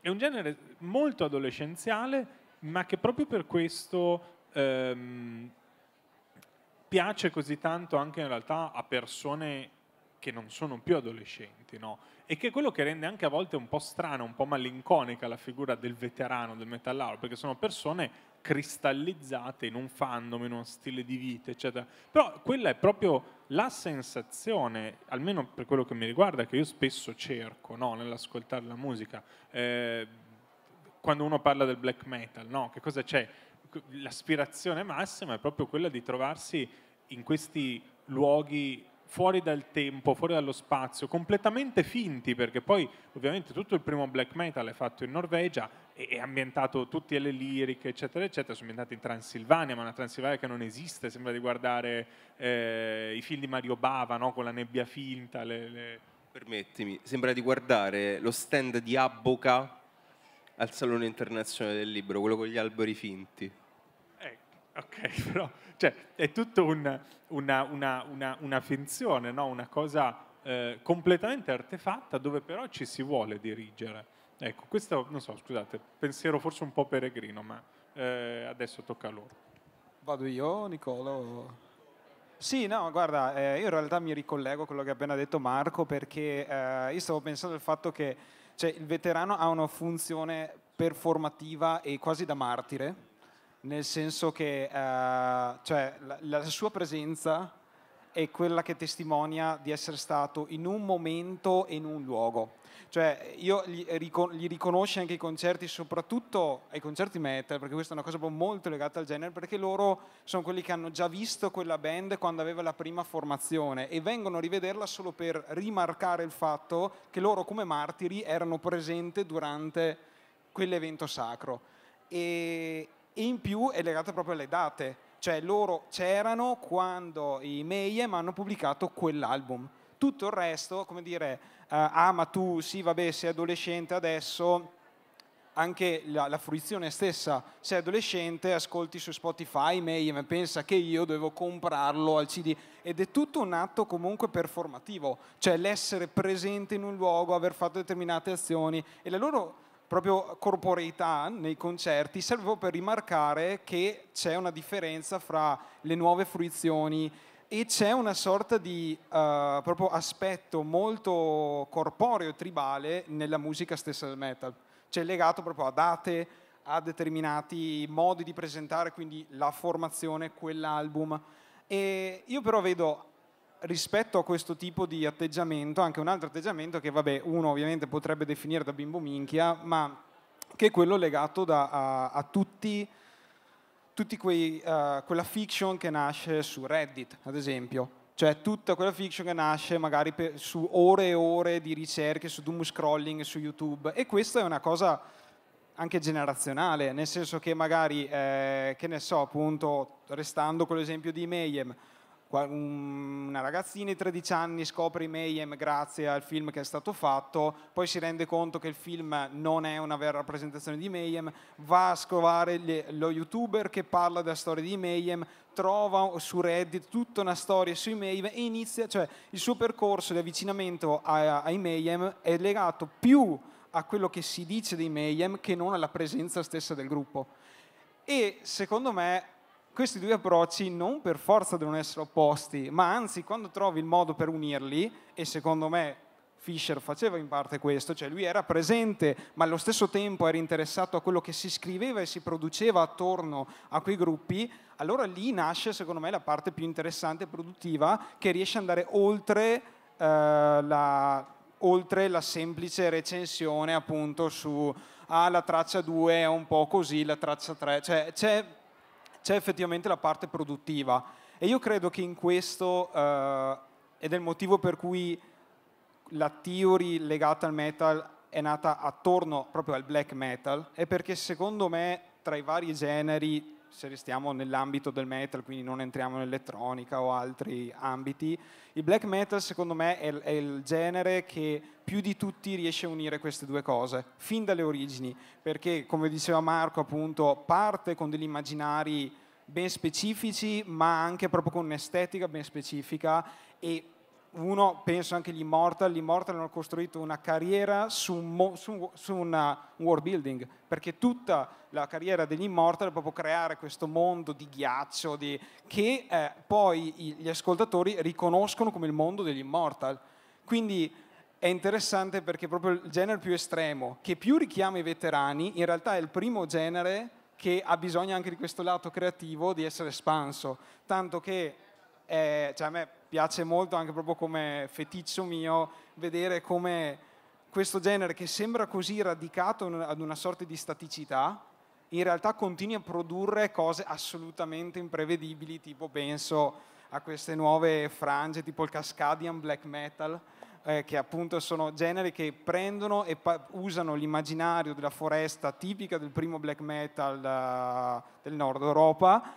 è un genere molto adolescenziale, ma che proprio per questo ehm, piace così tanto anche in realtà a persone che non sono più adolescenti, no? E che è quello che rende anche a volte un po' strana, un po' malinconica la figura del veterano, del metallaro, perché sono persone cristallizzate in un fandom, in uno stile di vita, eccetera. Però quella è proprio la sensazione, almeno per quello che mi riguarda, che io spesso cerco no? nell'ascoltare la musica. Eh, quando uno parla del black metal, no? che cosa c'è? L'aspirazione massima è proprio quella di trovarsi in questi luoghi fuori dal tempo, fuori dallo spazio, completamente finti, perché poi ovviamente tutto il primo black metal è fatto in Norvegia e è ambientato tutte le liriche, eccetera, eccetera, sono ambientate in Transilvania, ma una Transilvania che non esiste, sembra di guardare eh, i film di Mario Bava, no? con la nebbia finta. Le, le... Permettimi, sembra di guardare lo stand di Abboca al Salone Internazionale del Libro, quello con gli alberi finti. Eh, ok, però cioè, è tutta un, una, una, una, una, finzione, no? una cosa eh, completamente artefatta dove però ci si vuole dirigere. Ecco, questo, non so, scusate, pensiero forse un po' peregrino, ma eh, adesso tocca a loro. Vado io, Nicolo? Sì, no, guarda, eh, io in realtà mi ricollego a quello che ha appena detto Marco perché eh, io stavo pensando al fatto che cioè, il veterano ha una funzione performativa e quasi da martire nel senso che eh, cioè, la, la, sua presenza è quella che testimonia di essere stato in un momento e in un luogo. Cioè, io gli, gli riconosce anche i concerti, soprattutto ai concerti metal, perché questa è una cosa molto legata al genere, perché loro sono quelli che hanno già visto quella band quando aveva la prima formazione e vengono a rivederla solo per rimarcare il fatto che loro come martiri erano presenti durante quell'evento sacro. E, in più è legata proprio alle date, cioè loro c'erano quando i Mayhem hanno pubblicato quell'album. Tutto il resto, come dire, uh, ah ma tu sì vabbè sei adolescente adesso, anche la, la, fruizione stessa, sei adolescente, ascolti su Spotify Mayhem e pensa che io devo comprarlo al CD ed è tutto un atto comunque performativo, cioè l'essere presente in un luogo, aver fatto determinate azioni e la loro proprio corporeità nei concerti serve per rimarcare che c'è una differenza fra le nuove fruizioni e c'è una sorta di uh, proprio aspetto molto corporeo e tribale nella musica stessa del metal, cioè legato proprio a date, a determinati modi di presentare quindi la formazione, quell'album. E io però vedo rispetto a questo tipo di atteggiamento, anche un altro atteggiamento che vabbè, uno ovviamente potrebbe definire da bimbo minchia, ma che è quello legato da, a, a, tutti, tutti quei, uh, quella fiction che nasce su Reddit, ad esempio. Cioè tutta quella fiction che nasce magari per, su ore e ore di ricerche, su doom scrolling, su YouTube. E questa è una cosa anche generazionale, nel senso che magari, eh, che ne so, appunto, restando con l'esempio di Mayhem, una ragazzina di 13 anni scopre i Mayhem grazie al film che è stato fatto, poi si rende conto che il film non è una vera rappresentazione di Mayhem, va a scovare lo youtuber che parla della storia di Mayhem, trova su Reddit tutta una storia sui Mayhem e inizia, cioè il suo percorso di avvicinamento ai Mayhem è legato più a quello che si dice dei Mayhem che non alla presenza stessa del gruppo. E secondo me questi due approcci non per forza devono essere opposti, ma anzi quando trovi il modo per unirli, e secondo me Fischer faceva in parte questo, cioè lui era presente ma allo stesso tempo era interessato a quello che si scriveva e si produceva attorno a quei gruppi, allora lì nasce secondo me la parte più interessante e produttiva che riesce ad andare oltre, eh, la, oltre la, semplice recensione appunto su ah, la traccia 2 è un po' così, la traccia 3, cioè c'è c'è effettivamente la parte produttiva. E io credo che in questo, eh, ed è il motivo per cui la theory legata al metal è nata attorno proprio al black metal, è perché secondo me tra i vari generi se restiamo nell'ambito del metal, quindi non entriamo nell'elettronica o altri ambiti, il black metal secondo me è, è, il genere che più di tutti riesce a unire queste due cose, fin dalle origini, perché come diceva Marco appunto parte con degli immaginari ben specifici, ma anche proprio con un'estetica ben specifica e uno penso anche agli Immortal, gli Immortal hanno costruito una carriera su, un, su, su una, un world building, perché tutta la carriera degli Immortal è proprio creare questo mondo di ghiaccio di, che eh, poi i, gli ascoltatori riconoscono come il mondo degli Immortal. Quindi è interessante perché proprio il genere più estremo, che più richiama i veterani, in realtà è il primo genere che ha bisogno anche di questo lato creativo di essere espanso, tanto che eh, cioè a me piace molto anche proprio come feticcio mio vedere come questo genere che sembra così radicato ad una sorta di staticità, in realtà continui a produrre cose assolutamente imprevedibili, tipo penso a queste nuove frange, tipo il Cascadian Black Metal, eh, che appunto sono generi che prendono e pa- usano l'immaginario della foresta tipica del primo black metal uh, del nord Europa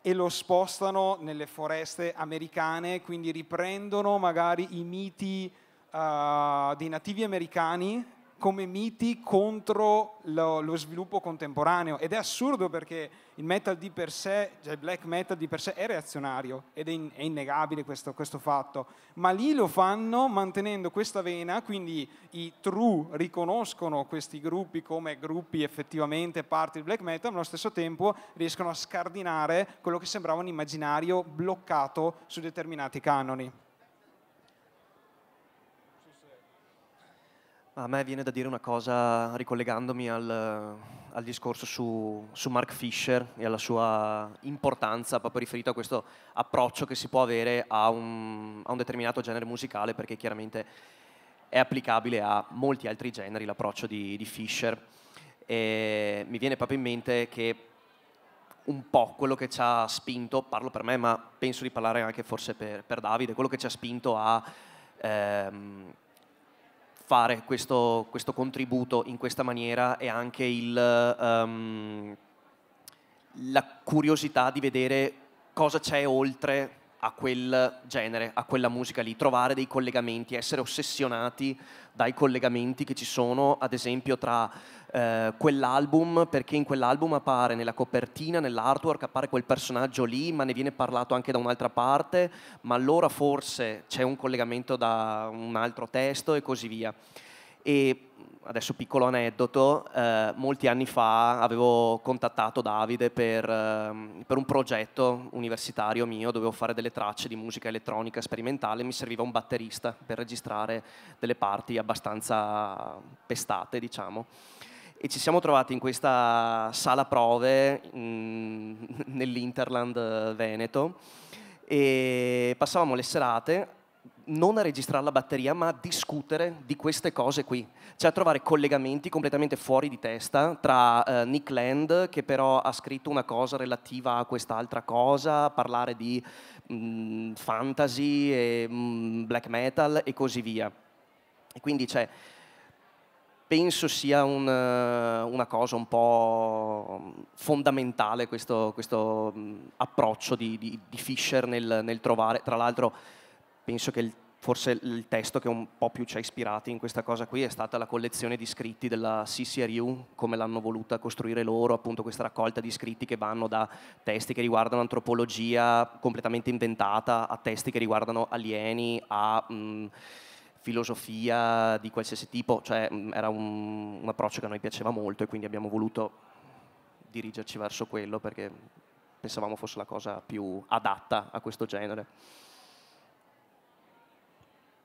e lo spostano nelle foreste americane, quindi riprendono magari i miti uh, dei nativi americani come miti contro lo, lo, sviluppo contemporaneo ed è assurdo perché il metal di per sé, cioè il black metal di per sé è reazionario ed è, in, è innegabile questo, questo, fatto, ma lì lo fanno mantenendo questa vena, quindi i true riconoscono questi gruppi come gruppi effettivamente parte del black metal, ma allo stesso tempo riescono a scardinare quello che sembrava un immaginario bloccato su determinati canoni. A me viene da dire una cosa ricollegandomi al, al discorso su, su, Mark Fisher e alla sua importanza proprio riferito a questo approccio che si può avere a un, a un determinato genere musicale perché chiaramente è applicabile a molti altri generi l'approccio di, di Fisher. E mi viene proprio in mente che un po' quello che ci ha spinto, parlo per me ma penso di parlare anche forse per, per Davide, quello che ci ha spinto a... Ehm, fare questo, questo contributo in questa maniera e anche il, um, la curiosità di vedere cosa c'è oltre a quel genere, a quella musica lì, trovare dei collegamenti, essere ossessionati dai collegamenti che ci sono, ad esempio, tra eh, quell'album, perché in quell'album appare nella copertina, nell'artwork, appare quel personaggio lì, ma ne viene parlato anche da un'altra parte, ma allora forse c'è un collegamento da un altro testo e così via. E adesso piccolo aneddoto, eh, molti anni fa avevo contattato Davide per, ehm, per, un progetto universitario mio, dovevo fare delle tracce di musica elettronica sperimentale, mi serviva un batterista per registrare delle parti abbastanza pestate, diciamo. E ci siamo trovati in questa sala prove mm, nell'Interland eh, Veneto e passavamo le serate non a registrare la batteria, ma a discutere di queste cose qui, cioè a trovare collegamenti completamente fuori di testa tra eh, Nick Land, che però ha scritto una cosa relativa a quest'altra cosa, parlare di mh, mm, fantasy, e, mh, mm, black metal e così via. E quindi c'è. Cioè, penso sia un, eh, una cosa un po' fondamentale questo, questo mm, approccio di, di, di Fisher nel, nel trovare, tra l'altro penso che il, forse il testo che un po' più ci ha ispirati in questa cosa qui è stata la collezione di scritti della CCRU, come l'hanno voluta costruire loro, appunto questa raccolta di scritti che vanno da testi che riguardano antropologia completamente inventata a testi che riguardano alieni, a... Mh, mm, filosofia di qualsiasi tipo, cioè mm, era un, un, approccio che a noi piaceva molto e quindi abbiamo voluto dirigerci verso quello perché pensavamo fosse la cosa più adatta a questo genere.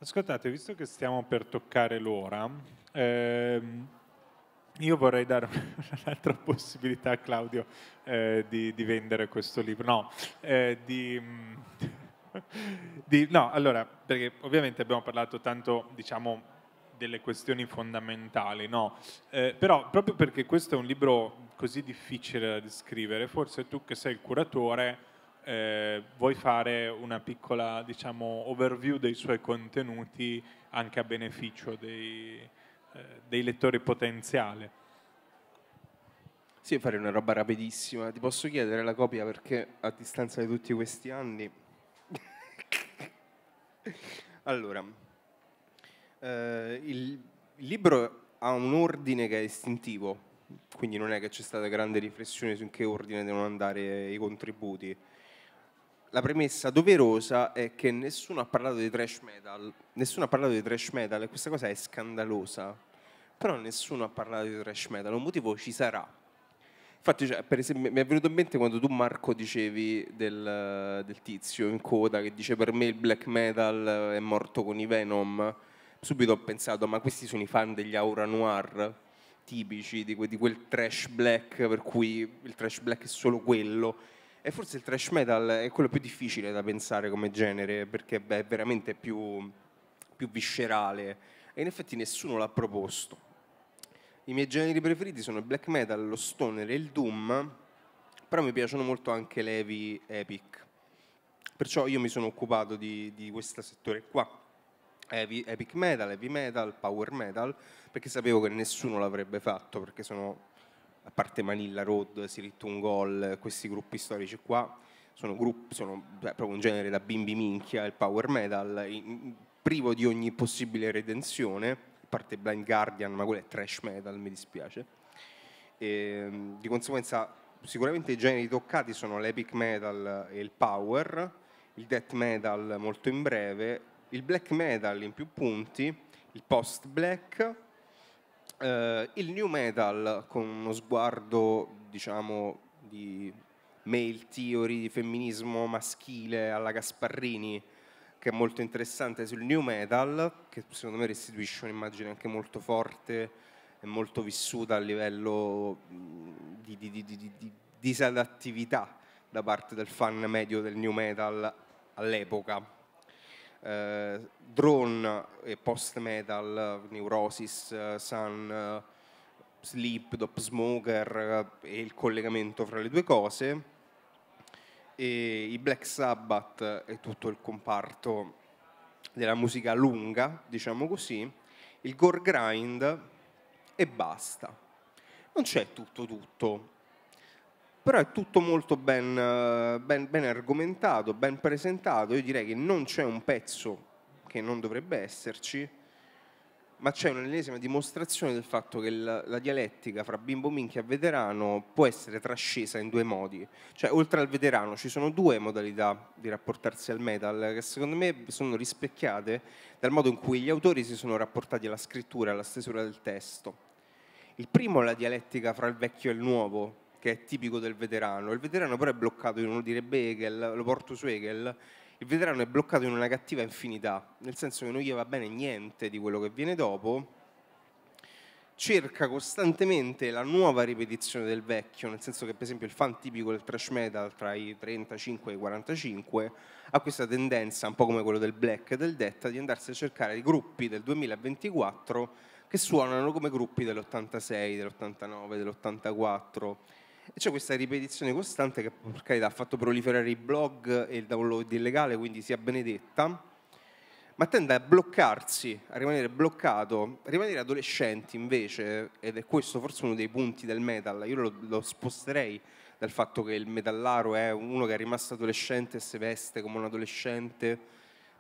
Ascoltate, visto che stiamo per toccare l'ora, ehm, io vorrei dare un'altra possibilità a Claudio eh, di, di, vendere questo libro. No, eh, di, mm, di, no, allora, perché ovviamente abbiamo parlato tanto, diciamo, delle questioni fondamentali, no? Eh, però proprio perché questo è un libro così difficile da descrivere, forse tu che sei il curatore eh, vuoi fare una piccola diciamo, overview dei suoi contenuti anche a beneficio dei, eh, dei lettori potenziali. Sì, fare una roba rapidissima. Ti posso chiedere la copia perché a distanza di tutti questi anni... allora, eh, il, il libro ha un ordine che è istintivo, quindi non è che c'è stata grande riflessione su in che ordine devono andare i contributi la premessa doverosa è che nessuno ha parlato di trash metal, nessuno ha parlato di trash metal e questa cosa è scandalosa, però nessuno ha parlato di trash metal, un motivo ci sarà. Infatti, cioè, per esempio, mi è venuto in mente quando tu Marco dicevi del, del tizio in coda che dice per me il black metal è morto con i Venom, subito ho pensato ma questi sono i fan degli Aura Noir tipici di, que, di quel trash black per cui il trash black è solo quello e forse il trash metal è quello più difficile da pensare come genere, perché beh, è veramente più, più viscerale. E in effetti nessuno l'ha proposto. I miei generi preferiti sono il black metal, lo stoner e il doom, però mi piacciono molto anche le heavy epic. Perciò io mi sono occupato di, di questo settore qua. Heavy, epic metal, heavy metal, power metal, perché sapevo che nessuno l'avrebbe fatto, perché sono a parte Manilla Road, Siritun Gol, questi gruppi storici qua, sono, gruppi, sono proprio un genere da bimbi minchia, il power metal, in, privo di ogni possibile redenzione, a parte Blind Guardian, ma quello è trash metal, mi dispiace. E, ehm, di conseguenza sicuramente i generi toccati sono l'epic metal e il power, il death metal molto in breve, il black metal in più punti, il post black eh, il new metal con uno sguardo, diciamo, di male theory, di femminismo maschile alla Gasparrini, che è molto interessante sul new metal, che secondo me restituisce un'immagine anche molto forte e molto vissuta a livello di, di, di, di disadattività da parte del fan medio del new metal all'epoca eh, drone e post metal, neurosis, eh, sun, eh, sleep, dop smoker eh, e il collegamento fra le due cose. E I Black Sabbath e tutto il comparto della musica lunga, diciamo così, il gore grind e basta. Non c'è tutto tutto, però è tutto molto ben, eh, ben, ben, argomentato, ben presentato, io direi che non c'è un pezzo che non dovrebbe esserci, ma c'è un'ennesima dimostrazione del fatto che la, la dialettica fra bimbo minchia e veterano può essere trascesa in due modi, cioè oltre al veterano ci sono due modalità di rapportarsi al metal che secondo me sono rispecchiate dal modo in cui gli autori si sono rapportati alla scrittura, alla stesura del testo. Il primo è la dialettica fra il vecchio e il nuovo, che è tipico del veterano. Il veterano però è bloccato in uno direbbe Hegel, lo porto su Hegel, il veterano è bloccato in una cattiva infinità, nel senso che non gli va bene niente di quello che viene dopo, cerca costantemente la nuova ripetizione del vecchio, nel senso che per esempio il fan tipico del thrash metal tra i 35 e i 45 ha questa tendenza, un po' come quello del black e del detta, di andarsi a cercare i gruppi del 2024 che suonano come gruppi dell'86, dell'89, dell'84 e c'è questa ripetizione costante che per carità ha fatto proliferare i blog e il download illegale, quindi sia benedetta, ma tende a bloccarsi, a rimanere bloccato, a rimanere adolescenti invece, ed è questo forse uno dei punti del metal, io lo, lo sposterei dal fatto che il metallaro è uno che è rimasto adolescente e si veste come un adolescente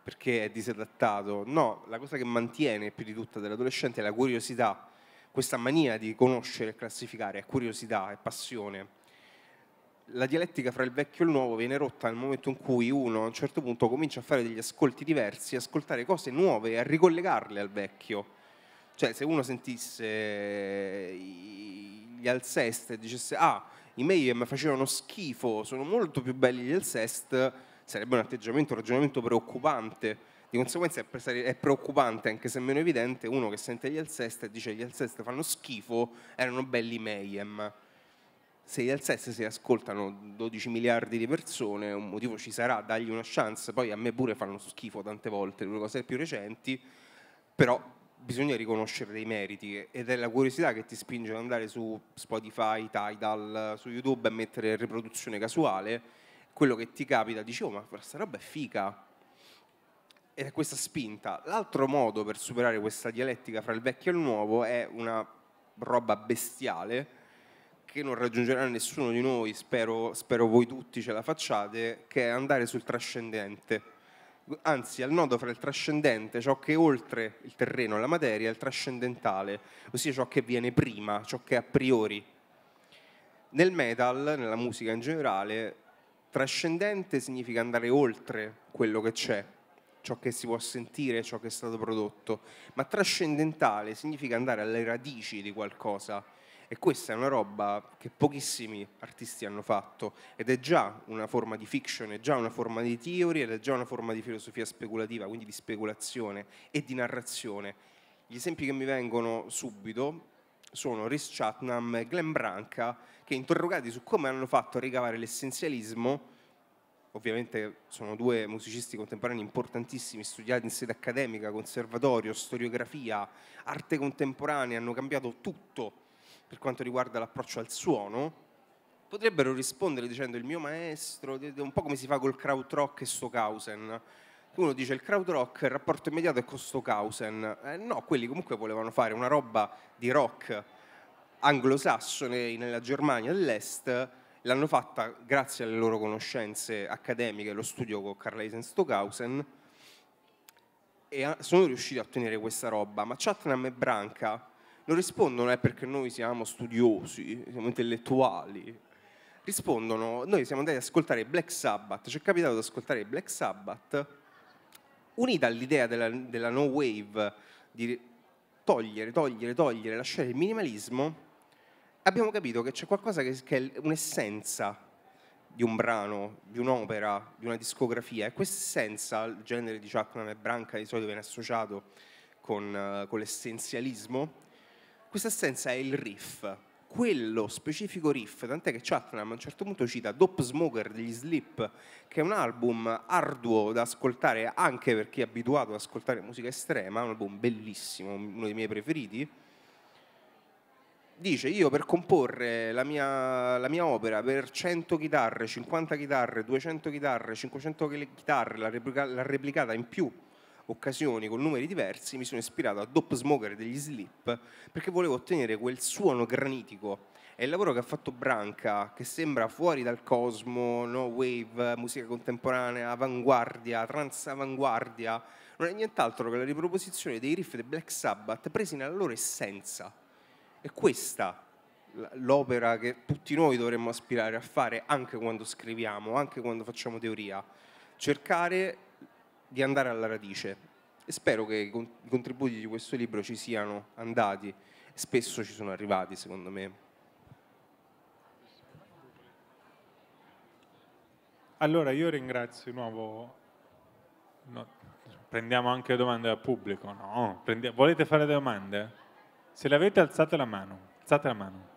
perché è disadattato, no, la cosa che mantiene più di tutta dell'adolescente è la curiosità, questa mania di conoscere e classificare, è curiosità, è passione. La dialettica fra il vecchio e il nuovo viene rotta nel momento in cui uno a un certo punto comincia a fare degli ascolti diversi, ascoltare cose nuove, e a ricollegarle al vecchio. Cioè se uno sentisse eh, gli Alcest e dicesse ah, i mi facevano schifo, sono molto più belli gli Alcest, sarebbe un atteggiamento, un ragionamento preoccupante di conseguenza è preoccupante, anche se meno evidente, uno che sente gli Alcest e dice gli Alcest fanno schifo, erano belli Mayhem. Se gli Alcest si ascoltano 12 miliardi di persone, un motivo ci sarà, dagli una chance, poi a me pure fanno schifo tante volte, le cose più recenti, però bisogna riconoscere dei meriti ed è la curiosità che ti spinge ad andare su Spotify, Tidal, su YouTube a mettere riproduzione casuale, quello che ti capita, dici oh ma questa roba è fica, era questa spinta. L'altro modo per superare questa dialettica fra il vecchio e il nuovo è una roba bestiale che non raggiungerà nessuno di noi, spero, spero voi tutti ce la facciate, che è andare sul trascendente. Anzi, al nodo fra il trascendente, ciò che è oltre il terreno, la materia, è il trascendentale, ossia ciò che viene prima, ciò che è a priori. Nel metal, nella musica in generale, trascendente significa andare oltre quello che c'è, ciò che si può sentire, ciò che è stato prodotto, ma trascendentale significa andare alle radici di qualcosa. E questa è una roba che pochissimi artisti hanno fatto ed è già una forma di fiction, è già una forma di theory ed è già una forma di filosofia speculativa, quindi di speculazione e di narrazione. Gli esempi che mi vengono subito sono Rhys Chatnam e Glenn Branca che interrogati su come hanno fatto a ricavare l'essenzialismo ovviamente sono due musicisti contemporanei importantissimi, studiati in sede accademica, conservatorio, storiografia, arte contemporanea, hanno cambiato tutto per quanto riguarda l'approccio al suono, potrebbero rispondere dicendo il mio maestro, un po' come si fa col crowd rock e Stockhausen. Uno dice il crowd rock, il rapporto immediato è con Stockhausen. Eh, no, quelli comunque volevano fare una roba di rock anglosassone nella Germania dell'Est, l'hanno fatta grazie alle loro conoscenze accademiche, lo studio con Carl Eisen Stockhausen, e sono riusciti a ottenere questa roba, ma Chatnam e Branca non rispondono è perché noi siamo studiosi, siamo intellettuali, rispondono, noi siamo andati ad ascoltare Black Sabbath, ci è capitato di ascoltare Black Sabbath, unita all'idea della, della no wave, di togliere, togliere, togliere, lasciare il minimalismo, abbiamo capito che c'è qualcosa che, che è un'essenza di un brano, di un'opera, di una discografia e questa essenza, il genere di Chapman e Branca di solito viene associato con, con l'essenzialismo, questa essenza è il riff, quello specifico riff, tant'è che Chatnam a un certo punto cita Dop Smoker degli Sleep, che è un album arduo da ascoltare anche per chi è abituato ad ascoltare musica estrema, un album bellissimo, uno dei miei preferiti, dice io per comporre la mia, la mia, opera per 100 chitarre, 50 chitarre, 200 chitarre, 500 chitarre, l'ha, replica, replicata in più occasioni con numeri diversi, mi sono ispirato a Dope Smoker degli Slip perché volevo ottenere quel suono granitico. È il lavoro che ha fatto Branca, che sembra fuori dal cosmo, no wave, musica contemporanea, avanguardia, trans-avanguardia, non è nient'altro che la riproposizione dei riff del Black Sabbath presi nella loro essenza è questa l'opera che tutti noi dovremmo aspirare a fare anche quando scriviamo, anche quando facciamo teoria, cercare di andare alla radice. E spero che i contributi di questo libro ci siano andati, spesso ci sono arrivati secondo me. Allora io ringrazio di nuovo, no, prendiamo anche domande dal pubblico, no? Prendi... volete fare domande? Se l'avete alzate la mano, alzate la mano.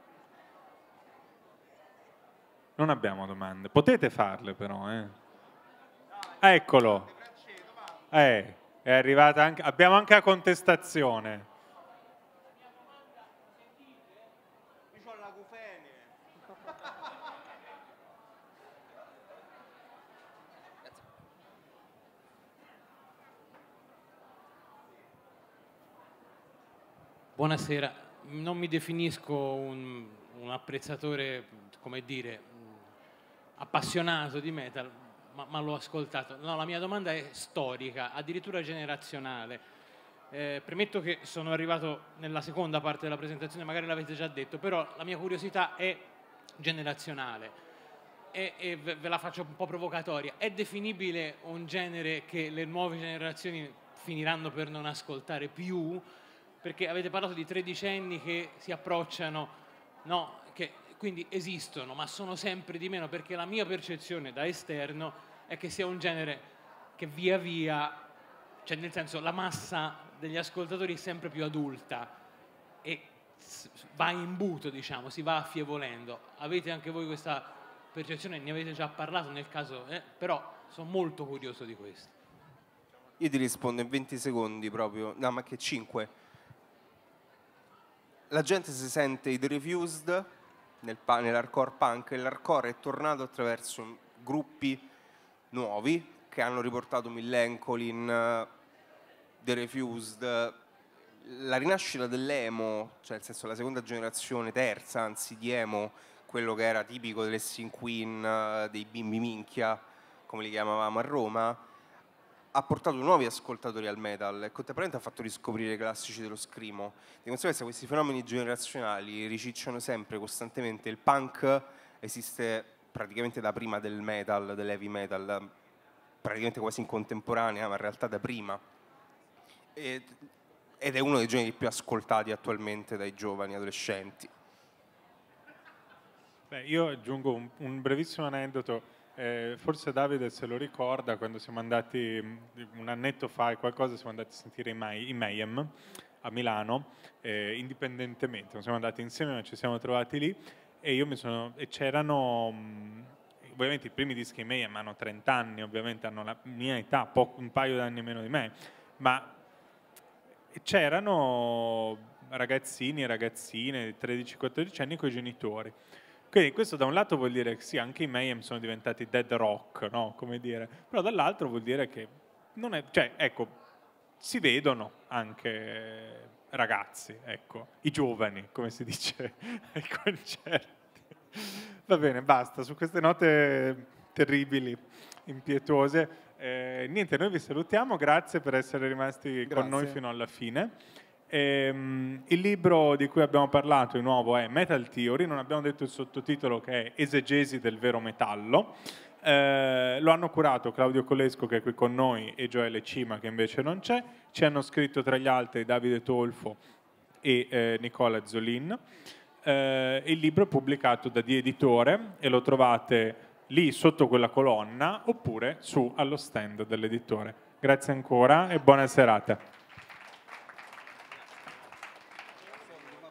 Non abbiamo domande. Potete farle però, eh. Ah, eccolo. Eh, è arrivata anche... Abbiamo anche la contestazione. Buonasera, non mi definisco un, un apprezzatore, come dire, appassionato di metal, ma, ma l'ho ascoltato. No, la mia domanda è storica, addirittura generazionale. Eh, premetto che sono arrivato nella seconda parte della presentazione, magari l'avete già detto, però la mia curiosità è generazionale e, e, ve la faccio un po' provocatoria. È definibile un genere che le nuove generazioni finiranno per non ascoltare più? perché avete parlato di tredicenni che si approcciano, no, che quindi esistono, ma sono sempre di meno, perché la mia percezione da esterno è che sia un genere che via via, cioè nel senso la massa degli ascoltatori è sempre più adulta e va in buto, diciamo, si va affievolendo. Avete anche voi questa percezione, ne avete già parlato nel caso, eh? però sono molto curioso di questo. Io ti rispondo in 20 secondi proprio, no ma che 5 la gente si sente i refused nel nell'hardcore punk e l'hardcore è tornato attraverso gruppi nuovi che hanno riportato Millencolin, The Refused, la rinascita dell'emo, cioè nel senso la seconda generazione, terza anzi di emo, quello che era tipico delle Sin Queen, dei bimbi minchia, come li chiamavamo a Roma, ha portato nuovi ascoltatori al metal e contemporaneamente ha fatto riscoprire i classici dello scrimo. Di conseguenza questi fenomeni generazionali ricicciano sempre, costantemente. Il punk esiste praticamente da prima del metal, dell'heavy metal, praticamente quasi in contemporanea, ma in realtà da prima. ed è uno dei generi più ascoltati attualmente dai giovani adolescenti. Beh, io aggiungo un, un brevissimo aneddoto eh, forse Davide se lo ricorda quando siamo andati mm, un annetto fa e qualcosa siamo andati a sentire i, May, i Mayhem a Milano eh, indipendentemente, non siamo andati insieme ma ci siamo trovati lì e io mi sono e c'erano mh, mm, ovviamente i primi dischi Mayhem hanno 30 anni ovviamente hanno la mia età poco, un paio d'anni meno di me ma c'erano ragazzini e ragazzine 13-14 anni con i genitori quindi questo da un lato vuol dire che sì, anche i Mayhem sono diventati dead rock, no? Come dire. Però dall'altro vuol dire che non è... Cioè, ecco, si vedono anche ragazzi, ecco, i giovani, come si dice ai concerti. Va bene, basta, su queste note terribili, impietose. Eh, niente, noi vi salutiamo, grazie per essere rimasti grazie. con noi fino alla fine. Ehm, il libro di cui abbiamo parlato di nuovo è Metal Theory, non abbiamo detto il sottotitolo che è Esegesi del vero metallo. Eh, lo hanno curato Claudio Colesco che è qui con noi e Gioele Cima che invece non c'è. Ci hanno scritto tra gli altri Davide Tolfo e eh, Nicola Zolin. Eh, il libro è pubblicato da Di Editore e lo trovate lì sotto quella colonna oppure su allo stand dell'editore. Grazie ancora e buona serata.